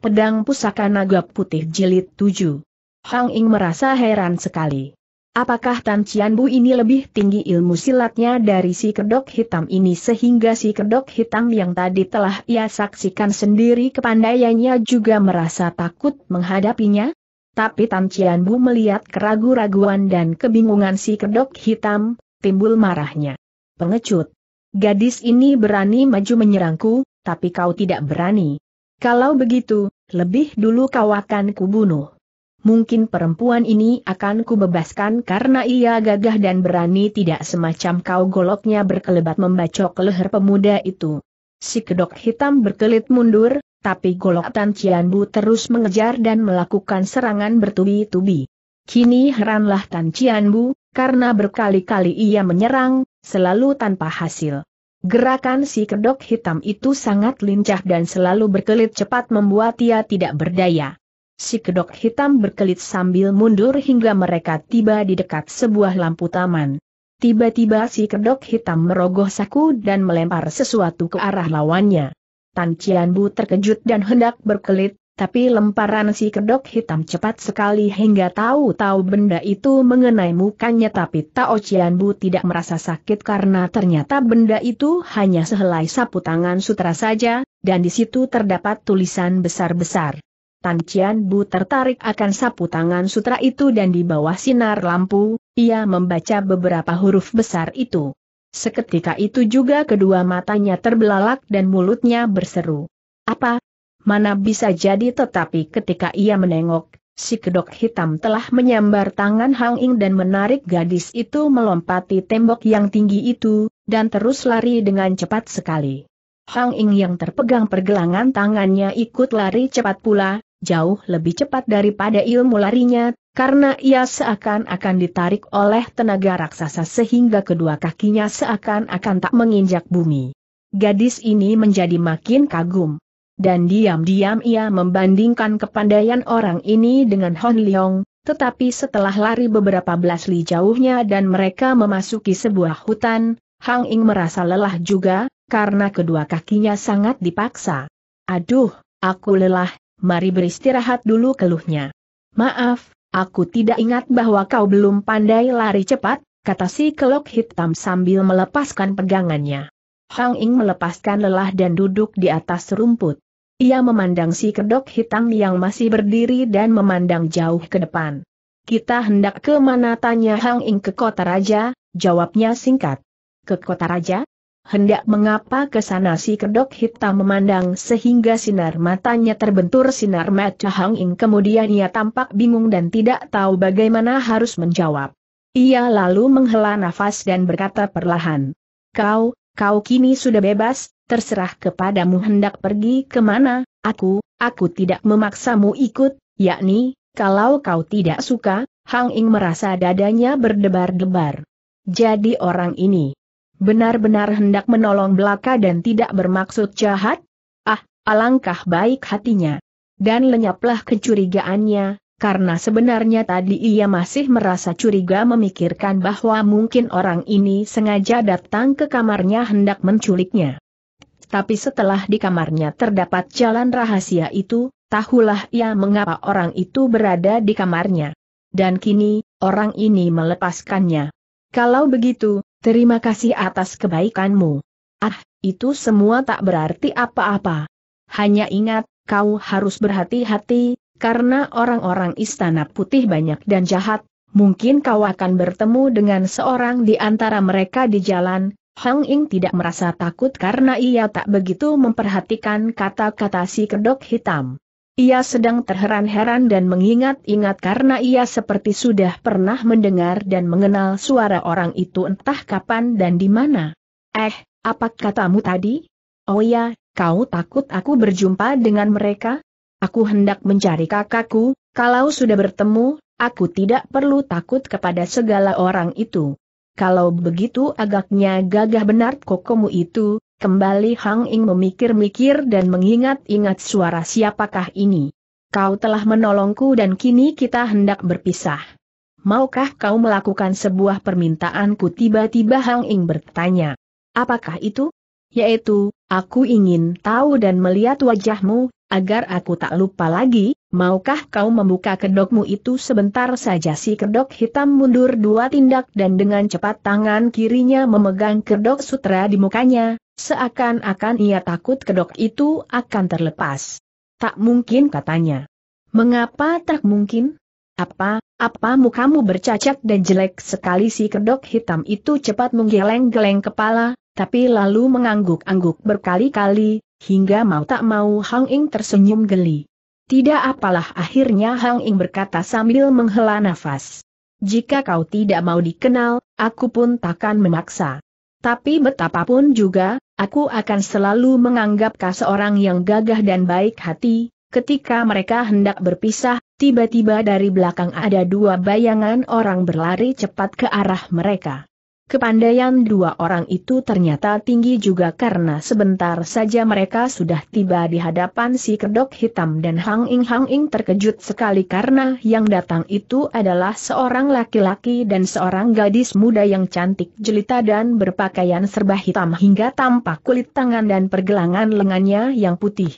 Pedang Pusaka Naga Putih Jilid 7. Hang Ing merasa heran sekali. Apakah Tan Cian Bu ini lebih tinggi ilmu silatnya dari si kedok hitam ini sehingga si kedok hitam yang tadi telah ia saksikan sendiri kepandaiannya juga merasa takut menghadapinya? Tapi Tan Cian Bu melihat keragu-raguan dan kebingungan si kedok hitam, timbul marahnya. Pengecut. Gadis ini berani maju menyerangku, tapi kau tidak berani. Kalau begitu, lebih dulu kau akan kubunuh. Mungkin perempuan ini akan kubebaskan karena ia gagah dan berani tidak semacam kau goloknya berkelebat membacok leher pemuda itu. Si kedok hitam berkelit mundur, tapi golok Tan Cianbu terus mengejar dan melakukan serangan bertubi-tubi. Kini heranlah Tan Cianbu, karena berkali-kali ia menyerang, selalu tanpa hasil. Gerakan si kedok hitam itu sangat lincah dan selalu berkelit cepat membuat ia tidak berdaya. Si kedok hitam berkelit sambil mundur hingga mereka tiba di dekat sebuah lampu taman. Tiba-tiba si kedok hitam merogoh saku dan melempar sesuatu ke arah lawannya. Tan Cianbu terkejut dan hendak berkelit, tapi lemparan si kedok hitam cepat sekali hingga tahu-tahu benda itu mengenai mukanya tapi Tao Chian Bu tidak merasa sakit karena ternyata benda itu hanya sehelai sapu tangan sutra saja, dan di situ terdapat tulisan besar-besar. Tan Chian Bu tertarik akan sapu tangan sutra itu dan di bawah sinar lampu, ia membaca beberapa huruf besar itu. Seketika itu juga kedua matanya terbelalak dan mulutnya berseru. Apa, mana bisa jadi tetapi ketika ia menengok, si kedok hitam telah menyambar tangan Hang Ing dan menarik gadis itu melompati tembok yang tinggi itu, dan terus lari dengan cepat sekali. Hang Ing yang terpegang pergelangan tangannya ikut lari cepat pula, jauh lebih cepat daripada ilmu larinya, karena ia seakan-akan ditarik oleh tenaga raksasa sehingga kedua kakinya seakan-akan tak menginjak bumi. Gadis ini menjadi makin kagum dan diam-diam ia membandingkan kepandaian orang ini dengan Hon Leong, tetapi setelah lari beberapa belas li jauhnya dan mereka memasuki sebuah hutan, Hang Ing merasa lelah juga, karena kedua kakinya sangat dipaksa. Aduh, aku lelah, mari beristirahat dulu keluhnya. Maaf, aku tidak ingat bahwa kau belum pandai lari cepat, kata si kelok hitam sambil melepaskan pegangannya. Hang Ing melepaskan lelah dan duduk di atas rumput. Ia memandang si kedok hitam yang masih berdiri dan memandang jauh ke depan. Kita hendak ke mana tanya Hang Ing ke kota raja, jawabnya singkat. Ke kota raja? Hendak mengapa ke sana si kedok hitam memandang sehingga sinar matanya terbentur sinar mata Hang Ing kemudian ia tampak bingung dan tidak tahu bagaimana harus menjawab. Ia lalu menghela nafas dan berkata perlahan. Kau, kau kini sudah bebas, terserah kepadamu hendak pergi kemana, aku, aku tidak memaksamu ikut, yakni, kalau kau tidak suka, Hang Ing merasa dadanya berdebar-debar. Jadi orang ini benar-benar hendak menolong belaka dan tidak bermaksud jahat? Ah, alangkah baik hatinya. Dan lenyaplah kecurigaannya, karena sebenarnya tadi ia masih merasa curiga memikirkan bahwa mungkin orang ini sengaja datang ke kamarnya hendak menculiknya tapi setelah di kamarnya terdapat jalan rahasia itu, tahulah ia mengapa orang itu berada di kamarnya. Dan kini, orang ini melepaskannya. Kalau begitu, terima kasih atas kebaikanmu. Ah, itu semua tak berarti apa-apa. Hanya ingat, kau harus berhati-hati, karena orang-orang istana putih banyak dan jahat, mungkin kau akan bertemu dengan seorang di antara mereka di jalan, Hang Ing tidak merasa takut karena ia tak begitu memperhatikan kata-kata si kedok hitam. Ia sedang terheran-heran dan mengingat-ingat karena ia seperti sudah pernah mendengar dan mengenal suara orang itu entah kapan dan di mana. Eh, apa katamu tadi? Oh ya, kau takut aku berjumpa dengan mereka? Aku hendak mencari kakakku, kalau sudah bertemu, aku tidak perlu takut kepada segala orang itu. Kalau begitu agaknya gagah benar kokomu itu, kembali Hang Ing memikir-mikir dan mengingat-ingat suara siapakah ini. Kau telah menolongku dan kini kita hendak berpisah. Maukah kau melakukan sebuah permintaanku tiba-tiba Hang Ing bertanya. Apakah itu? Yaitu, aku ingin tahu dan melihat wajahmu, agar aku tak lupa lagi, maukah kau membuka kedokmu itu sebentar saja si kedok hitam mundur dua tindak dan dengan cepat tangan kirinya memegang kedok sutra di mukanya, seakan-akan ia takut kedok itu akan terlepas. Tak mungkin katanya. Mengapa tak mungkin? Apa, apa mukamu bercacat dan jelek sekali si kedok hitam itu cepat menggeleng-geleng kepala, tapi lalu mengangguk-angguk berkali-kali, hingga mau tak mau Hang Ing tersenyum geli. Tidak apalah akhirnya Hang Ing berkata sambil menghela nafas. Jika kau tidak mau dikenal, aku pun takkan memaksa. Tapi betapapun juga, aku akan selalu menganggap kau seorang yang gagah dan baik hati, ketika mereka hendak berpisah, tiba-tiba dari belakang ada dua bayangan orang berlari cepat ke arah mereka. Kepandaian dua orang itu ternyata tinggi juga karena sebentar saja mereka sudah tiba di hadapan si kedok hitam dan Hang Ing Hang Ing terkejut sekali karena yang datang itu adalah seorang laki-laki dan seorang gadis muda yang cantik jelita dan berpakaian serba hitam hingga tampak kulit tangan dan pergelangan lengannya yang putih.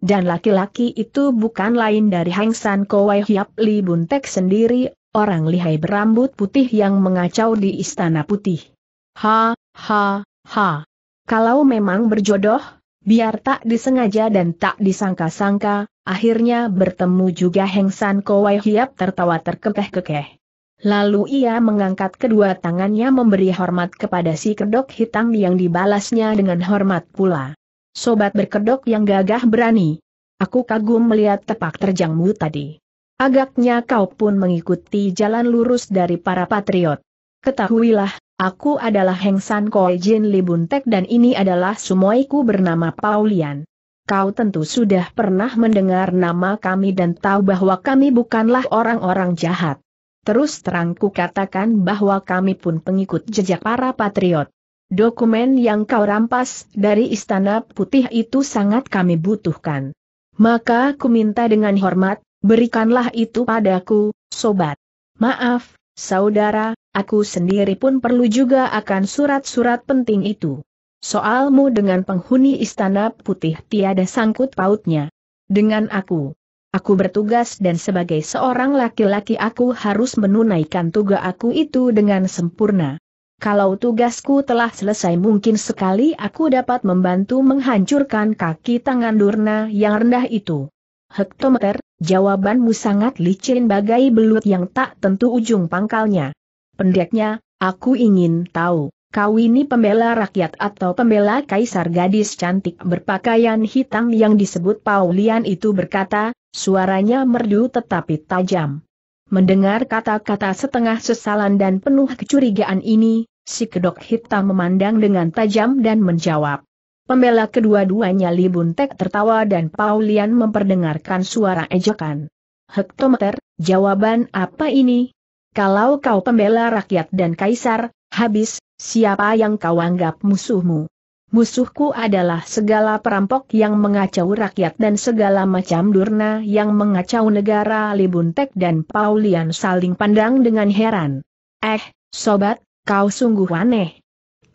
Dan laki-laki itu bukan lain dari Hang San Kowai Hiap Li Buntek sendiri orang lihai berambut putih yang mengacau di Istana Putih. Ha, ha, ha. Kalau memang berjodoh, biar tak disengaja dan tak disangka-sangka, akhirnya bertemu juga Heng San Kowai Hiap tertawa terkekeh-kekeh. Lalu ia mengangkat kedua tangannya memberi hormat kepada si kedok hitam yang dibalasnya dengan hormat pula. Sobat berkedok yang gagah berani. Aku kagum melihat tepak terjangmu tadi agaknya kau pun mengikuti jalan lurus dari para patriot. Ketahuilah, aku adalah Heng San Koi Jin Libuntek dan ini adalah sumoiku bernama Paulian. Kau tentu sudah pernah mendengar nama kami dan tahu bahwa kami bukanlah orang-orang jahat. Terus terang ku katakan bahwa kami pun pengikut jejak para patriot. Dokumen yang kau rampas dari Istana Putih itu sangat kami butuhkan. Maka ku minta dengan hormat, Berikanlah itu padaku, sobat. Maaf, saudara, aku sendiri pun perlu juga akan surat-surat penting itu. Soalmu dengan penghuni istana putih tiada sangkut pautnya. Dengan aku. Aku bertugas dan sebagai seorang laki-laki aku harus menunaikan tugas aku itu dengan sempurna. Kalau tugasku telah selesai mungkin sekali aku dapat membantu menghancurkan kaki tangan Durna yang rendah itu hektometer, jawabanmu sangat licin bagai belut yang tak tentu ujung pangkalnya. Pendeknya, aku ingin tahu, kau ini pembela rakyat atau pembela kaisar gadis cantik berpakaian hitam yang disebut Paulian itu berkata, suaranya merdu tetapi tajam. Mendengar kata-kata setengah sesalan dan penuh kecurigaan ini, si kedok hitam memandang dengan tajam dan menjawab, Pembela kedua-duanya Li Buntek tertawa dan Paulian memperdengarkan suara ejekan. Hektometer, jawaban apa ini? Kalau kau pembela rakyat dan kaisar, habis, siapa yang kau anggap musuhmu? Musuhku adalah segala perampok yang mengacau rakyat dan segala macam durna yang mengacau negara Libuntek dan Paulian saling pandang dengan heran. Eh, sobat, kau sungguh aneh.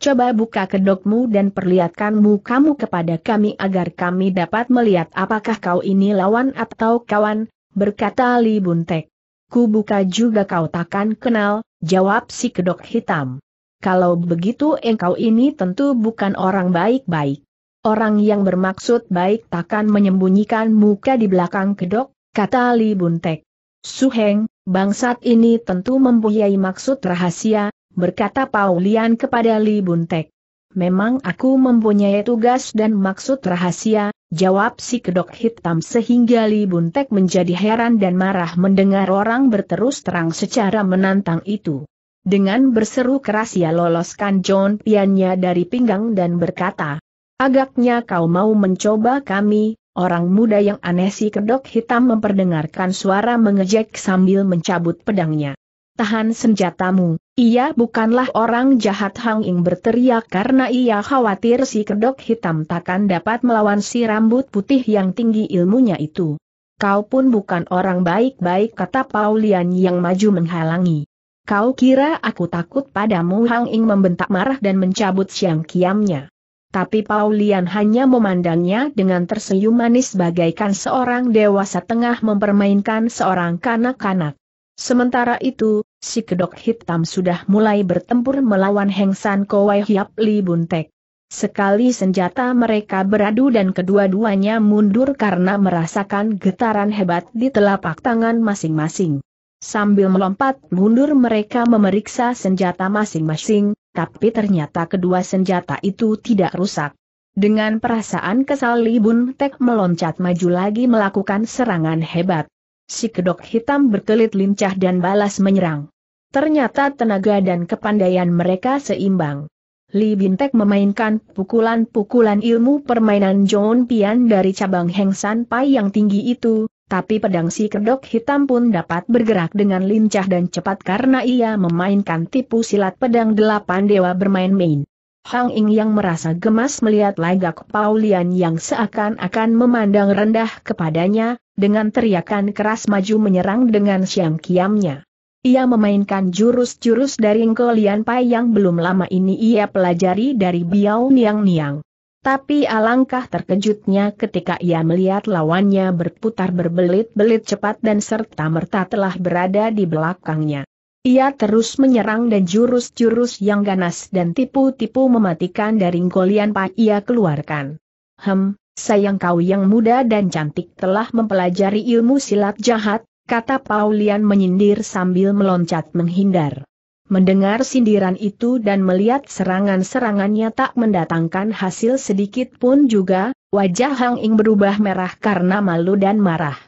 Coba buka kedokmu dan perlihatkan mukamu kepada kami agar kami dapat melihat apakah kau ini lawan atau kawan, berkata Li Buntek. Ku buka juga kau takkan kenal, jawab si kedok hitam. Kalau begitu engkau ini tentu bukan orang baik-baik. Orang yang bermaksud baik takkan menyembunyikan muka di belakang kedok, kata Li Buntek. Suheng, bangsat ini tentu mempunyai maksud rahasia, berkata Paulian kepada Li Buntek. Memang aku mempunyai tugas dan maksud rahasia, jawab si kedok hitam sehingga Li Buntek menjadi heran dan marah mendengar orang berterus terang secara menantang itu. Dengan berseru keras ia loloskan John Piannya dari pinggang dan berkata, Agaknya kau mau mencoba kami, orang muda yang aneh si kedok hitam memperdengarkan suara mengejek sambil mencabut pedangnya. Tahan senjatamu, ia bukanlah orang jahat Hang Ing berteriak karena ia khawatir si kedok hitam takkan dapat melawan si rambut putih yang tinggi ilmunya itu. Kau pun bukan orang baik-baik kata Paulian yang maju menghalangi. Kau kira aku takut padamu Hang Ing membentak marah dan mencabut siang kiamnya. Tapi Paulian hanya memandangnya dengan tersenyum manis bagaikan seorang dewasa tengah mempermainkan seorang kanak-kanak. Sementara itu, si kedok hitam sudah mulai bertempur melawan Heng San Kowai Hiap Li Buntek. Sekali senjata mereka beradu dan kedua-duanya mundur karena merasakan getaran hebat di telapak tangan masing-masing. Sambil melompat mundur mereka memeriksa senjata masing-masing, tapi ternyata kedua senjata itu tidak rusak. Dengan perasaan kesal Li Buntek meloncat maju lagi melakukan serangan hebat si kedok hitam berkelit lincah dan balas menyerang. Ternyata tenaga dan kepandaian mereka seimbang. Li Bintek memainkan pukulan-pukulan ilmu permainan John Pian dari cabang Heng San Pai yang tinggi itu, tapi pedang si kedok hitam pun dapat bergerak dengan lincah dan cepat karena ia memainkan tipu silat pedang delapan dewa bermain-main. Hang Ing yang merasa gemas melihat lagak Paulian yang seakan-akan memandang rendah kepadanya, dengan teriakan keras maju menyerang dengan siang kiamnya. Ia memainkan jurus-jurus dari Ngko Lian Pai yang belum lama ini ia pelajari dari Biao Niang Niang. Tapi alangkah terkejutnya ketika ia melihat lawannya berputar berbelit-belit cepat dan serta-merta telah berada di belakangnya. Ia terus menyerang dan jurus-jurus yang ganas dan tipu-tipu mematikan dari golian Pak ia keluarkan. Hem, sayang kau yang muda dan cantik telah mempelajari ilmu silat jahat, kata Paulian menyindir sambil meloncat menghindar. Mendengar sindiran itu dan melihat serangan-serangannya tak mendatangkan hasil sedikit pun juga, wajah Hang Ing berubah merah karena malu dan marah.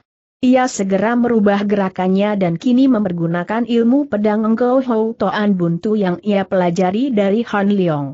Ia segera merubah gerakannya dan kini mempergunakan ilmu pedang Engkau Hou Toan Buntu yang ia pelajari dari Han Leong.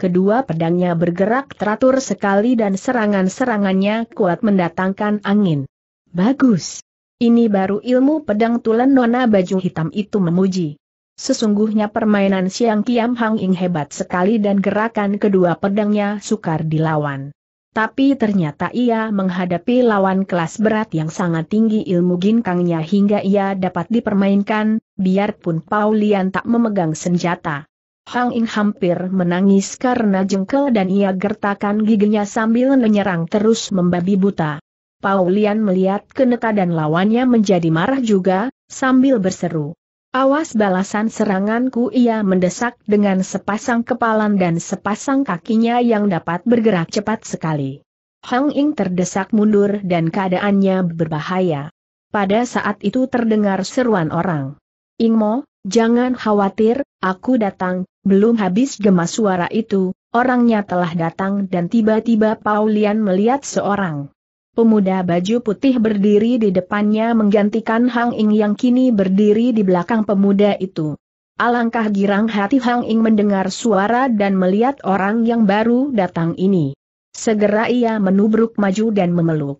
Kedua pedangnya bergerak teratur sekali dan serangan-serangannya kuat mendatangkan angin. Bagus. Ini baru ilmu pedang tulen nona baju hitam itu memuji. Sesungguhnya permainan Siang Kiam Hang Ing hebat sekali dan gerakan kedua pedangnya sukar dilawan tapi ternyata ia menghadapi lawan kelas berat yang sangat tinggi ilmu ginkangnya hingga ia dapat dipermainkan, biarpun Paulian tak memegang senjata. Hang Ing hampir menangis karena jengkel dan ia gertakan giginya sambil menyerang terus membabi buta. Paulian melihat keneta dan lawannya menjadi marah juga, sambil berseru. Awas balasan seranganku ia mendesak dengan sepasang kepalan dan sepasang kakinya yang dapat bergerak cepat sekali. Hang Ing terdesak mundur dan keadaannya berbahaya. Pada saat itu terdengar seruan orang. Ing Mo, jangan khawatir, aku datang, belum habis gemas suara itu, orangnya telah datang dan tiba-tiba Paulian melihat seorang Pemuda baju putih berdiri di depannya menggantikan Hang Ing yang kini berdiri di belakang pemuda itu. Alangkah girang hati Hang Ing mendengar suara dan melihat orang yang baru datang ini. Segera ia menubruk maju dan memeluk.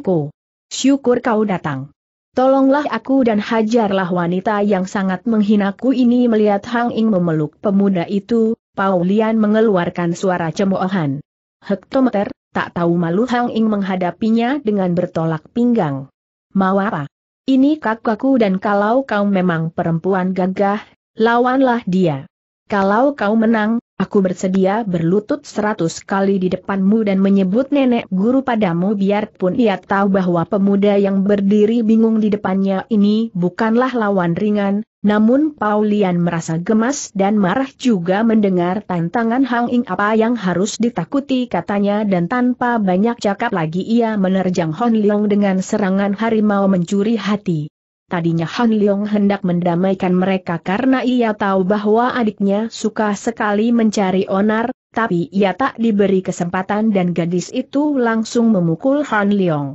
Ko, syukur kau datang. Tolonglah aku dan hajarlah wanita yang sangat menghinaku ini melihat Hang Ing memeluk pemuda itu, Paulian mengeluarkan suara cemoohan. Hektometer, Tak tahu malu Hang Ing menghadapinya dengan bertolak pinggang. Mau apa? Ini kakakku dan kalau kau memang perempuan gagah, lawanlah dia. Kalau kau menang, Aku bersedia berlutut seratus kali di depanmu dan menyebut nenek guru padamu biarpun ia tahu bahwa pemuda yang berdiri bingung di depannya ini bukanlah lawan ringan, namun Paulian merasa gemas dan marah juga mendengar tantangan Hang Ing apa yang harus ditakuti katanya dan tanpa banyak cakap lagi ia menerjang Hon Leong dengan serangan harimau mencuri hati. Tadinya Han Leong hendak mendamaikan mereka karena ia tahu bahwa adiknya suka sekali mencari onar, tapi ia tak diberi kesempatan dan gadis itu langsung memukul Han Leong.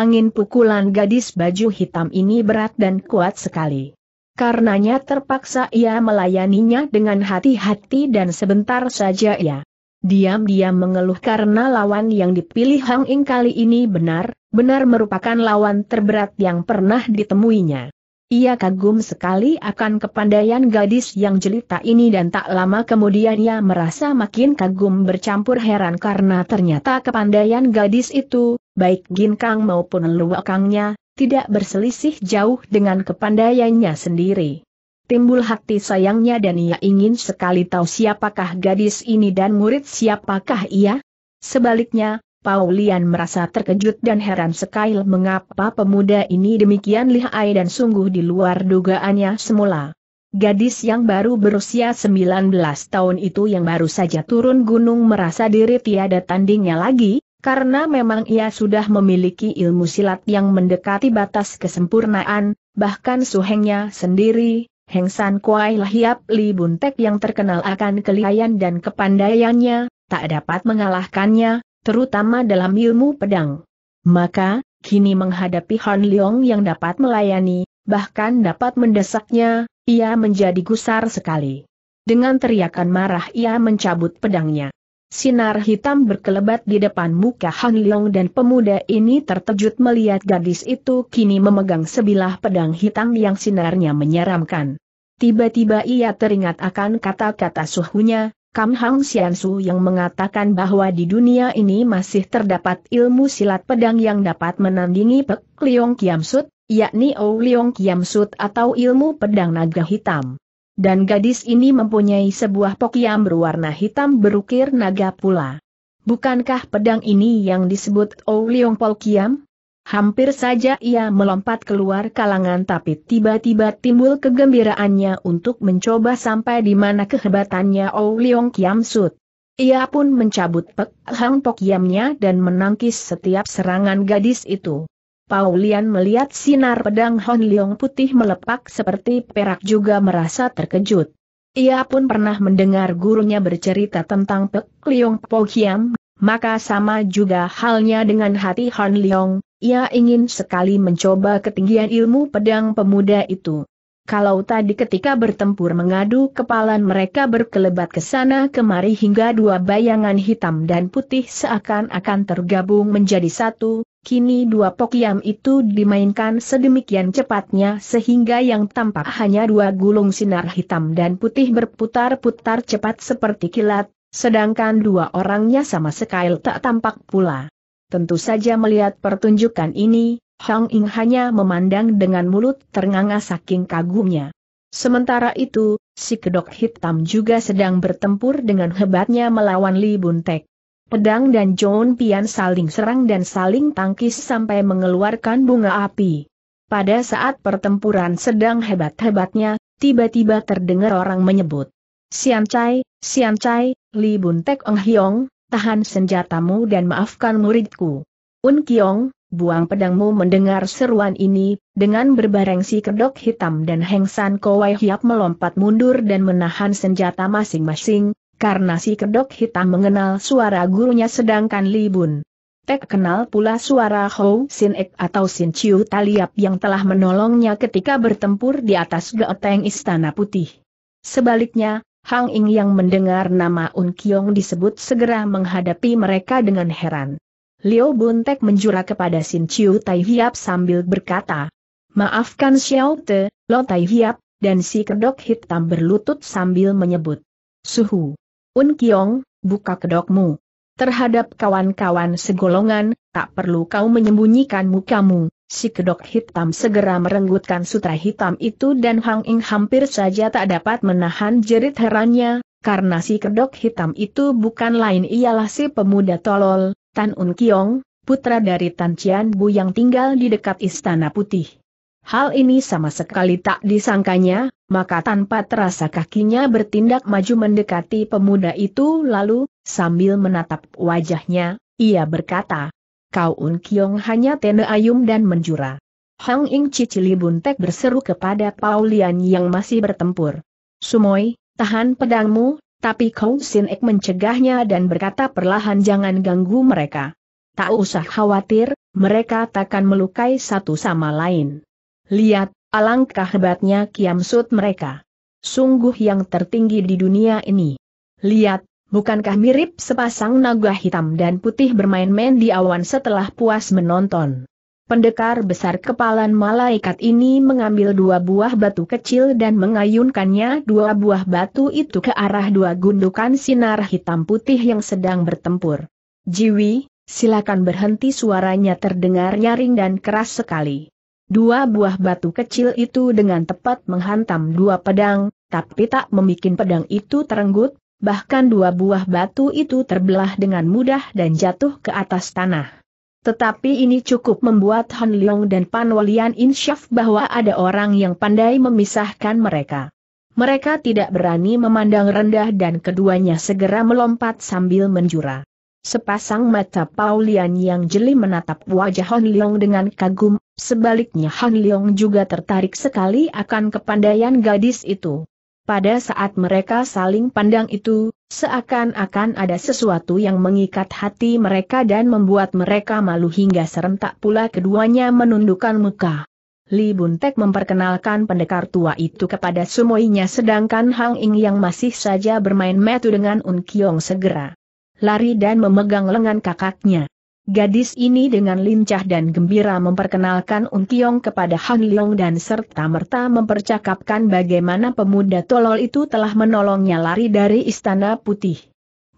Angin pukulan gadis baju hitam ini berat dan kuat sekali. Karenanya terpaksa ia melayaninya dengan hati-hati dan sebentar saja ia diam-diam mengeluh karena lawan yang dipilih Hang Ing kali ini benar, benar merupakan lawan terberat yang pernah ditemuinya. Ia kagum sekali akan kepandaian gadis yang jelita ini dan tak lama kemudian ia merasa makin kagum bercampur heran karena ternyata kepandaian gadis itu, baik ginkang maupun luakangnya, tidak berselisih jauh dengan kepandaiannya sendiri timbul hati sayangnya dan ia ingin sekali tahu siapakah gadis ini dan murid siapakah ia. Sebaliknya, Paulian merasa terkejut dan heran sekali mengapa pemuda ini demikian lihai dan sungguh di luar dugaannya semula. Gadis yang baru berusia 19 tahun itu yang baru saja turun gunung merasa diri tiada tandingnya lagi, karena memang ia sudah memiliki ilmu silat yang mendekati batas kesempurnaan, bahkan suhengnya sendiri, Heng San Kuai Lahiap Li Buntek yang terkenal akan kelihayan dan kepandaiannya, tak dapat mengalahkannya, terutama dalam ilmu pedang. Maka, kini menghadapi Han Leong yang dapat melayani, bahkan dapat mendesaknya, ia menjadi gusar sekali. Dengan teriakan marah ia mencabut pedangnya. Sinar hitam berkelebat di depan muka Han Leong dan pemuda ini terkejut melihat gadis itu kini memegang sebilah pedang hitam yang sinarnya menyeramkan. Tiba-tiba ia teringat akan kata-kata suhunya, Kam Hang Xiansu yang mengatakan bahwa di dunia ini masih terdapat ilmu silat pedang yang dapat menandingi Pek Liong Kiam yakni O Liong Kiam atau ilmu pedang naga hitam. Dan gadis ini mempunyai sebuah pokiam berwarna hitam berukir naga pula. Bukankah pedang ini yang disebut O Liong Pol Kiam? Hampir saja ia melompat keluar kalangan tapi tiba-tiba timbul kegembiraannya untuk mencoba sampai di mana kehebatannya Oh Leong Kiam Sut. Ia pun mencabut pek Hang Pok Yamnya dan menangkis setiap serangan gadis itu. Paulian melihat sinar pedang Hon Leong putih melepak seperti perak juga merasa terkejut. Ia pun pernah mendengar gurunya bercerita tentang Pek Leong Pok Yam, maka sama juga halnya dengan hati Hon Leong, ia ingin sekali mencoba ketinggian ilmu pedang pemuda itu. Kalau tadi ketika bertempur mengadu kepalan mereka berkelebat ke sana kemari hingga dua bayangan hitam dan putih seakan-akan tergabung menjadi satu, kini dua pokiam itu dimainkan sedemikian cepatnya sehingga yang tampak hanya dua gulung sinar hitam dan putih berputar-putar cepat seperti kilat, sedangkan dua orangnya sama sekali tak tampak pula. Tentu saja melihat pertunjukan ini, Hang Ing hanya memandang dengan mulut ternganga saking kagumnya. Sementara itu, si kedok hitam juga sedang bertempur dengan hebatnya melawan Li Buntek. Pedang dan John Pian saling serang dan saling tangkis sampai mengeluarkan bunga api. Pada saat pertempuran sedang hebat-hebatnya, tiba-tiba terdengar orang menyebut. Sian Chai, Li Buntek Eng Hiong, tahan senjatamu dan maafkan muridku. Un Kiong, buang pedangmu mendengar seruan ini, dengan berbareng si kedok hitam dan Hengsan Kowai Hiap melompat mundur dan menahan senjata masing-masing, karena si kedok hitam mengenal suara gurunya sedangkan Li Bun. Tek kenal pula suara Hou Sin Ek atau Sin Chiu Taliap yang telah menolongnya ketika bertempur di atas geoteng Istana Putih. Sebaliknya, Hang Ing yang mendengar nama Un Kiong disebut segera menghadapi mereka dengan heran. Liu Buntek menjura kepada Sin Chiu Tai Hiap sambil berkata, Maafkan Xiao Te, Lo Tai Hiap, dan si kedok hitam berlutut sambil menyebut. Suhu. Un Kiong, buka kedokmu. Terhadap kawan-kawan segolongan, tak perlu kau menyembunyikan mukamu. Si kedok hitam segera merenggutkan sutra hitam itu dan Hang Ing hampir saja tak dapat menahan jerit herannya, karena si kedok hitam itu bukan lain ialah si pemuda tolol, Tan Un Kiong, putra dari Tan Cian Bu yang tinggal di dekat Istana Putih. Hal ini sama sekali tak disangkanya, maka tanpa terasa kakinya bertindak maju mendekati pemuda itu lalu, sambil menatap wajahnya, ia berkata, Kau Un Kiong hanya tena ayum dan menjura. Hang Ing Cicili Buntek berseru kepada Paulian yang masih bertempur. Sumoi, tahan pedangmu, tapi Kong Sin Ek mencegahnya dan berkata perlahan jangan ganggu mereka. Tak usah khawatir, mereka takkan melukai satu sama lain. Lihat, alangkah hebatnya Kiam kiamsut mereka. Sungguh yang tertinggi di dunia ini. Lihat, bukankah mirip sepasang naga hitam dan putih bermain-main di awan setelah puas menonton? Pendekar besar kepalan malaikat ini mengambil dua buah batu kecil dan mengayunkannya dua buah batu itu ke arah dua gundukan sinar hitam putih yang sedang bertempur. Jiwi, silakan berhenti suaranya terdengar nyaring dan keras sekali. Dua buah batu kecil itu dengan tepat menghantam dua pedang, tapi tak membuat pedang itu terenggut, bahkan dua buah batu itu terbelah dengan mudah dan jatuh ke atas tanah. Tetapi ini cukup membuat Han Leong dan Pan Walian insyaf bahwa ada orang yang pandai memisahkan mereka. Mereka tidak berani memandang rendah dan keduanya segera melompat sambil menjura. Sepasang mata Paulian yang jeli menatap wajah Han Leong dengan kagum, sebaliknya Han Leong juga tertarik sekali akan kepandaian gadis itu. Pada saat mereka saling pandang itu, seakan-akan ada sesuatu yang mengikat hati mereka dan membuat mereka malu hingga serentak pula keduanya menundukkan muka. Li Buntek memperkenalkan pendekar tua itu kepada semuanya sedangkan Hang Ying yang masih saja bermain metu dengan Un Kiong segera lari dan memegang lengan kakaknya. Gadis ini dengan lincah dan gembira memperkenalkan Untiong kepada Han Leong dan serta-merta mempercakapkan bagaimana pemuda tolol itu telah menolongnya lari dari Istana Putih.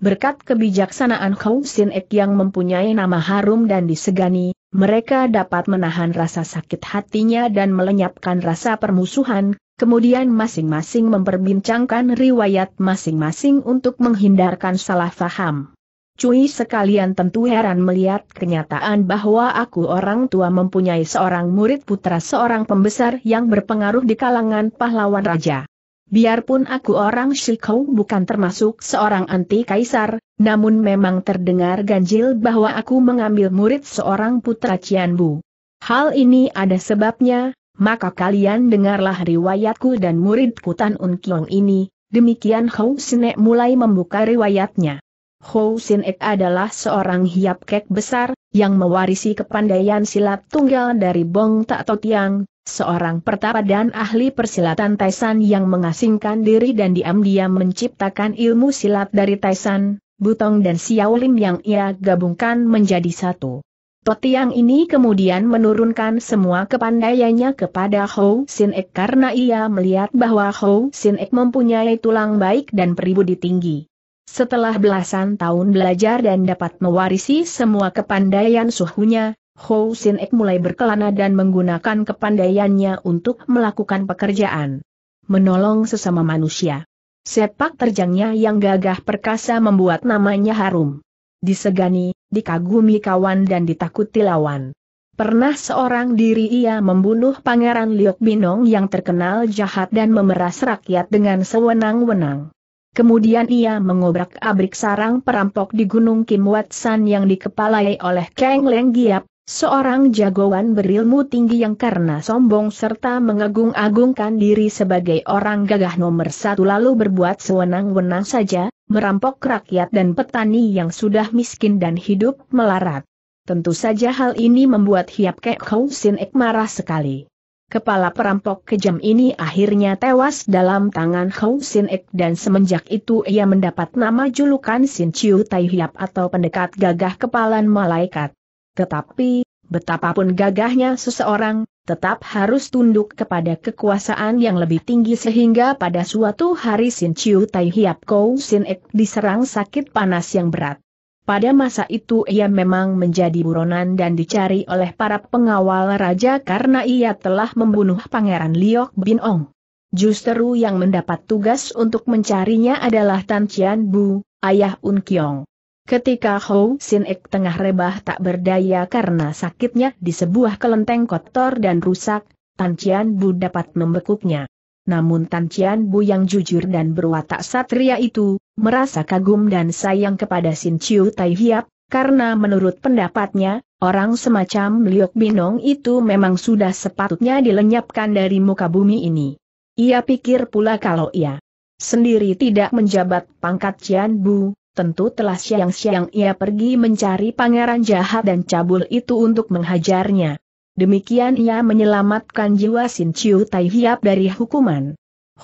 Berkat kebijaksanaan Hou Sin Ek yang mempunyai nama harum dan disegani, mereka dapat menahan rasa sakit hatinya dan melenyapkan rasa permusuhan, kemudian masing-masing memperbincangkan riwayat masing-masing untuk menghindarkan salah faham. Cui sekalian tentu heran melihat kenyataan bahwa aku orang tua mempunyai seorang murid putra seorang pembesar yang berpengaruh di kalangan pahlawan raja. Biarpun aku orang Shikou bukan termasuk seorang anti kaisar, namun memang terdengar ganjil bahwa aku mengambil murid seorang putra Cianbu. Hal ini ada sebabnya, maka kalian dengarlah riwayatku dan murid putan Unkyong ini, demikian Hou Sinek mulai membuka riwayatnya. Ho Sin Ek adalah seorang hiap kek besar, yang mewarisi kepandaian silat tunggal dari Bong Tak Totiang, seorang pertapa dan ahli persilatan Taisan yang mengasingkan diri dan diam-diam menciptakan ilmu silat dari Taisan, Butong dan Xiaolim yang ia gabungkan menjadi satu. Totiang ini kemudian menurunkan semua kepandaiannya kepada Hou Sin Ek karena ia melihat bahwa Hou Sin Ek mempunyai tulang baik dan pribudi tinggi. Setelah belasan tahun belajar dan dapat mewarisi semua kepandaian suhunya, Hou Sin Ek mulai berkelana dan menggunakan kepandaiannya untuk melakukan pekerjaan. Menolong sesama manusia. Sepak terjangnya yang gagah perkasa membuat namanya harum. Disegani, dikagumi kawan dan ditakuti lawan. Pernah seorang diri ia membunuh Pangeran Liok Binong yang terkenal jahat dan memeras rakyat dengan sewenang-wenang. Kemudian ia mengobrak-abrik sarang perampok di Gunung Kim San yang dikepalai oleh Kang Leng Giap, seorang jagoan berilmu tinggi yang karena sombong serta mengagung-agungkan diri sebagai orang gagah nomor satu lalu berbuat sewenang-wenang saja, merampok rakyat dan petani yang sudah miskin dan hidup melarat. Tentu saja hal ini membuat Hiap Kek Hou Sin Ek marah sekali. Kepala perampok kejam ini akhirnya tewas dalam tangan Hou Sin Ek dan semenjak itu ia mendapat nama julukan Sin Chiu Tai Hiap atau pendekat gagah kepalan malaikat. Tetapi, betapapun gagahnya seseorang, tetap harus tunduk kepada kekuasaan yang lebih tinggi sehingga pada suatu hari Sin Chiu Tai Hiap Hou Sin Ek diserang sakit panas yang berat. Pada masa itu ia memang menjadi buronan dan dicari oleh para pengawal raja karena ia telah membunuh Pangeran Liok Bin Ong. Justru yang mendapat tugas untuk mencarinya adalah Tan Chian Bu, ayah Un Kiong. Ketika Hou Sin Ek tengah rebah tak berdaya karena sakitnya di sebuah kelenteng kotor dan rusak, Tan Chian Bu dapat membekuknya namun Tan Cian Bu yang jujur dan berwatak satria itu, merasa kagum dan sayang kepada Sin Chiu Tai Hiap, karena menurut pendapatnya, orang semacam Liok Binong itu memang sudah sepatutnya dilenyapkan dari muka bumi ini. Ia pikir pula kalau ia sendiri tidak menjabat pangkat Cian Bu, tentu telah siang-siang ia pergi mencari pangeran jahat dan cabul itu untuk menghajarnya. Demikian ia menyelamatkan jiwa Sin Chiu Tai Hiap dari hukuman.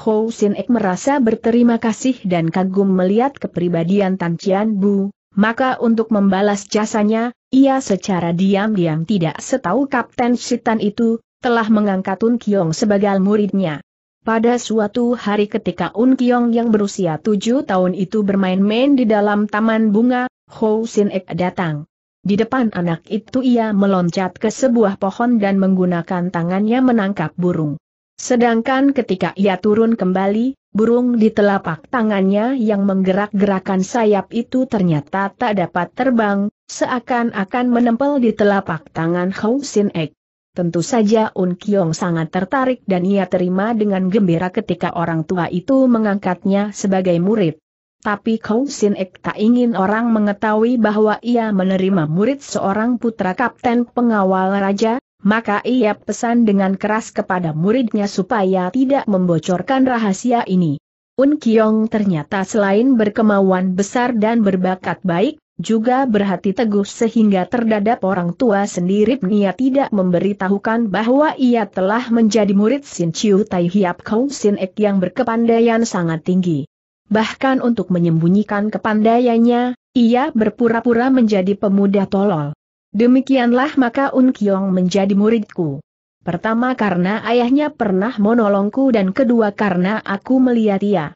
Ho Sin Ek merasa berterima kasih dan kagum melihat kepribadian Tan Chian Bu, maka untuk membalas jasanya, ia secara diam-diam tidak setahu Kapten Sitan itu, telah mengangkat Un Kiong sebagai muridnya. Pada suatu hari ketika Un Kiong yang berusia tujuh tahun itu bermain-main di dalam taman bunga, Ho Sin Ek datang. Di depan anak itu ia meloncat ke sebuah pohon dan menggunakan tangannya menangkap burung. Sedangkan ketika ia turun kembali, burung di telapak tangannya yang menggerak-gerakan sayap itu ternyata tak dapat terbang, seakan-akan menempel di telapak tangan Hou Sin Ek. Tentu saja Un Kiong sangat tertarik dan ia terima dengan gembira ketika orang tua itu mengangkatnya sebagai murid. Tapi Kong Sin Ek tak ingin orang mengetahui bahwa ia menerima murid seorang putra kapten pengawal raja, maka ia pesan dengan keras kepada muridnya supaya tidak membocorkan rahasia ini. Un Kiong ternyata selain berkemauan besar dan berbakat baik, juga berhati teguh sehingga terdadap orang tua sendiri Nia tidak memberitahukan bahwa ia telah menjadi murid Sin Chiu Tai Hiap Kong Sin Ek yang berkepandaian sangat tinggi bahkan untuk menyembunyikan kepandaiannya, ia berpura-pura menjadi pemuda tolol. Demikianlah maka Un Unkyong menjadi muridku. Pertama karena ayahnya pernah menolongku dan kedua karena aku melihat ia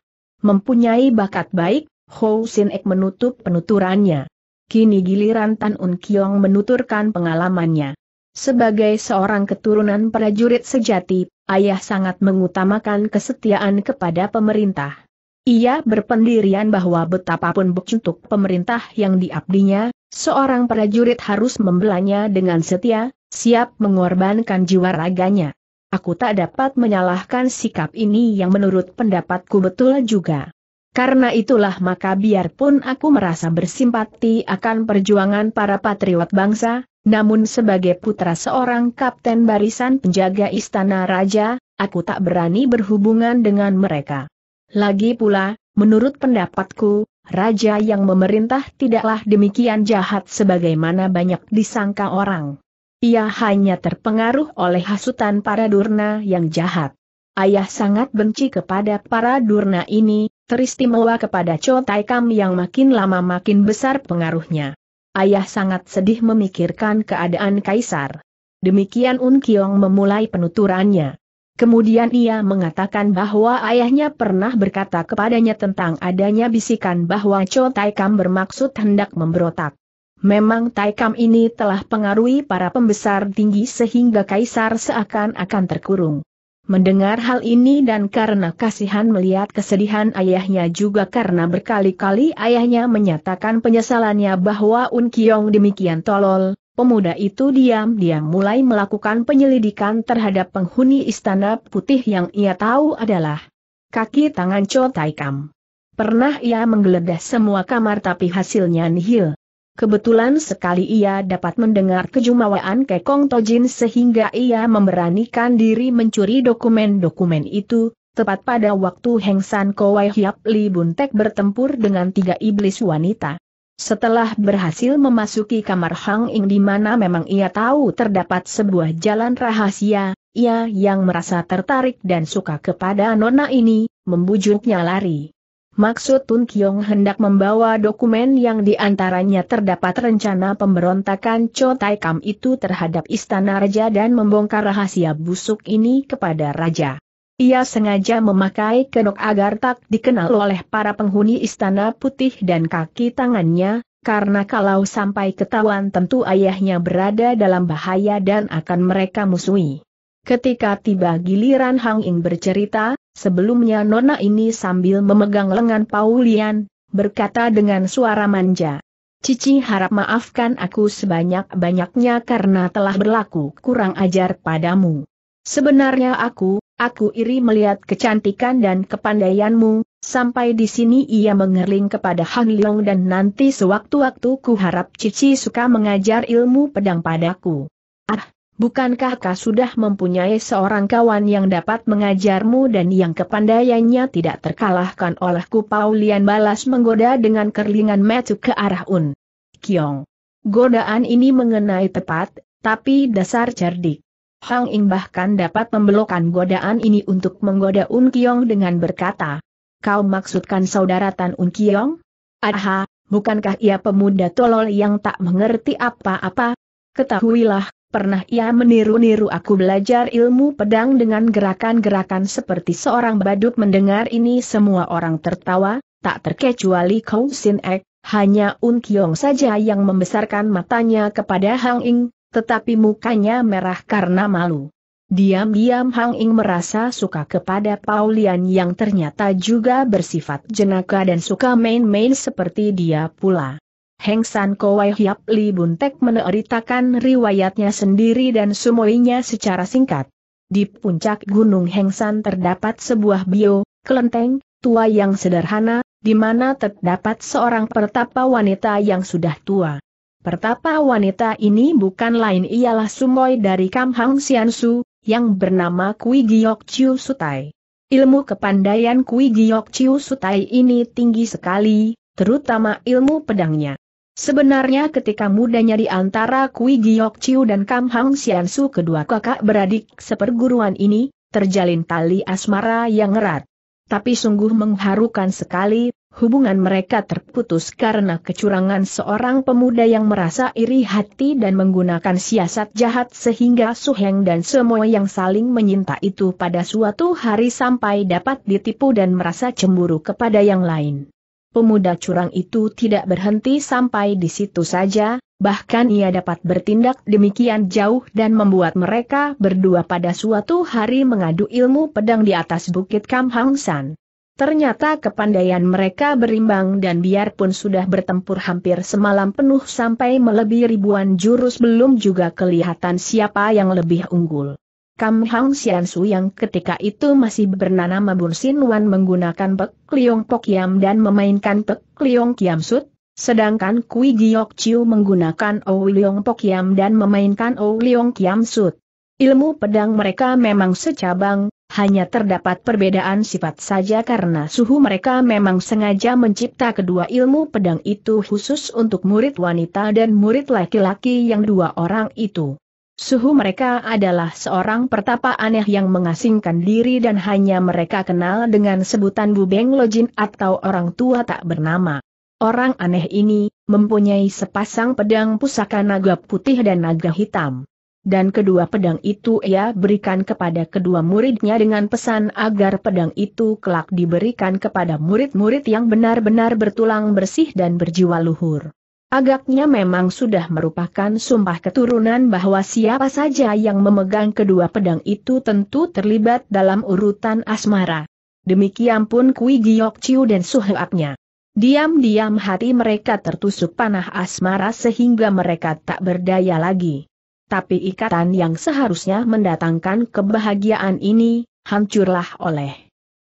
mempunyai bakat baik, Ho Sin Ek menutup penuturannya. Kini giliran Tan Un Unkyong menuturkan pengalamannya. Sebagai seorang keturunan prajurit sejati, ayah sangat mengutamakan kesetiaan kepada pemerintah. Ia berpendirian bahwa betapapun bentuk pemerintah yang diabdinya, seorang prajurit harus membelanya dengan setia, siap mengorbankan jiwa raganya. Aku tak dapat menyalahkan sikap ini yang menurut pendapatku betul juga. Karena itulah maka biarpun aku merasa bersimpati akan perjuangan para patriot bangsa, namun sebagai putra seorang kapten barisan penjaga istana raja, aku tak berani berhubungan dengan mereka. Lagi pula, menurut pendapatku, raja yang memerintah tidaklah demikian jahat sebagaimana banyak disangka orang. Ia hanya terpengaruh oleh hasutan para durna yang jahat. Ayah sangat benci kepada para durna ini, teristimewa kepada Cotai Kam yang makin lama makin besar pengaruhnya. Ayah sangat sedih memikirkan keadaan Kaisar. Demikian Un Kiong memulai penuturannya. Kemudian ia mengatakan bahwa ayahnya pernah berkata kepadanya tentang adanya bisikan bahwa Cho Taikam bermaksud hendak memberotak. Memang Taikam ini telah pengaruhi para pembesar tinggi sehingga kaisar seakan-akan terkurung. Mendengar hal ini dan karena kasihan melihat kesedihan ayahnya juga karena berkali-kali ayahnya menyatakan penyesalannya bahwa Un Kiong demikian tolol, Pemuda itu diam-diam mulai melakukan penyelidikan terhadap penghuni istana putih yang ia tahu adalah kaki tangan Cho Kam. Pernah ia menggeledah semua kamar tapi hasilnya nihil. Kebetulan sekali ia dapat mendengar kejumawaan Kekong Tojin sehingga ia memberanikan diri mencuri dokumen-dokumen itu, tepat pada waktu Heng San Kowai Hiap Li Buntek bertempur dengan tiga iblis wanita. Setelah berhasil memasuki kamar Hang Ing di mana memang ia tahu terdapat sebuah jalan rahasia, ia yang merasa tertarik dan suka kepada nona ini, membujuknya lari. Maksud Tun Kiong hendak membawa dokumen yang diantaranya terdapat rencana pemberontakan Cho Tai Kam itu terhadap istana raja dan membongkar rahasia busuk ini kepada raja. Ia sengaja memakai kedok agar tak dikenal oleh para penghuni Istana Putih dan kaki tangannya, karena kalau sampai ketahuan tentu ayahnya berada dalam bahaya dan akan mereka musuhi. Ketika tiba giliran Hang Ing bercerita, sebelumnya Nona ini sambil memegang lengan Paulian, berkata dengan suara manja. Cici harap maafkan aku sebanyak-banyaknya karena telah berlaku kurang ajar padamu. Sebenarnya aku, Aku iri melihat kecantikan dan kepandaianmu, sampai di sini ia mengerling kepada Han Leong dan nanti sewaktu-waktu ku harap Cici suka mengajar ilmu pedang padaku. Ah, bukankah kau sudah mempunyai seorang kawan yang dapat mengajarmu dan yang kepandaiannya tidak terkalahkan olehku Paulian balas menggoda dengan kerlingan metu ke arah Un. Kiong. Godaan ini mengenai tepat, tapi dasar cerdik. Hang Ing bahkan dapat membelokkan godaan ini untuk menggoda Un Kiong dengan berkata, Kau maksudkan saudara Tan Un Kiong? Aha, bukankah ia pemuda tolol yang tak mengerti apa-apa? Ketahuilah, pernah ia meniru-niru aku belajar ilmu pedang dengan gerakan-gerakan seperti seorang badut mendengar ini semua orang tertawa, tak terkecuali Kau Sin Ek, hanya Un Kiong saja yang membesarkan matanya kepada Hang Ing, tetapi mukanya merah karena malu. Diam-diam Hang Ing merasa suka kepada Paulian yang ternyata juga bersifat jenaka dan suka main-main seperti dia pula. Heng San Kowai Hiap Li Buntek meneritakan riwayatnya sendiri dan semuanya secara singkat. Di puncak Gunung Heng San terdapat sebuah bio, kelenteng, tua yang sederhana, di mana terdapat seorang pertapa wanita yang sudah tua. Pertapa wanita ini bukan lain ialah Sumoy dari Kamhang Siansu, yang bernama Kui Giok Chiu Sutai. Ilmu kepandaian Kui Giok Chiu Sutai ini tinggi sekali, terutama ilmu pedangnya. Sebenarnya ketika mudanya di antara Kui Giok Chiu dan Kam Hang Siansu kedua kakak beradik seperguruan ini, terjalin tali asmara yang erat. Tapi sungguh mengharukan sekali hubungan mereka terputus karena kecurangan seorang pemuda yang merasa iri hati dan menggunakan siasat jahat sehingga Suheng dan semua yang saling menyinta itu pada suatu hari sampai dapat ditipu dan merasa cemburu kepada yang lain. Pemuda curang itu tidak berhenti sampai di situ saja, bahkan ia dapat bertindak demikian jauh dan membuat mereka berdua pada suatu hari mengadu ilmu pedang di atas bukit Kam Hang San. Ternyata kepandaian mereka berimbang dan biarpun sudah bertempur hampir semalam penuh sampai melebihi ribuan jurus belum juga kelihatan siapa yang lebih unggul. Kam Hang Xiansu yang ketika itu masih bernama Mabun Wan menggunakan Pek Liong Pok Yam dan memainkan Pek Liong Kiam Sut, sedangkan Kui Giok Chiu menggunakan O Liong Pok Yam dan memainkan O Liong Kiam Sut. Ilmu pedang mereka memang secabang, hanya terdapat perbedaan sifat saja karena suhu mereka memang sengaja mencipta kedua ilmu pedang itu khusus untuk murid wanita dan murid laki-laki yang dua orang itu. Suhu mereka adalah seorang pertapa aneh yang mengasingkan diri dan hanya mereka kenal dengan sebutan Bubeng Lojin atau orang tua tak bernama. Orang aneh ini, mempunyai sepasang pedang pusaka naga putih dan naga hitam dan kedua pedang itu ia berikan kepada kedua muridnya dengan pesan agar pedang itu kelak diberikan kepada murid-murid yang benar-benar bertulang bersih dan berjiwa luhur. Agaknya memang sudah merupakan sumpah keturunan bahwa siapa saja yang memegang kedua pedang itu tentu terlibat dalam urutan asmara. Demikian pun Kui Giok Chiu dan suhuapnya. Diam-diam hati mereka tertusuk panah asmara sehingga mereka tak berdaya lagi tapi ikatan yang seharusnya mendatangkan kebahagiaan ini, hancurlah oleh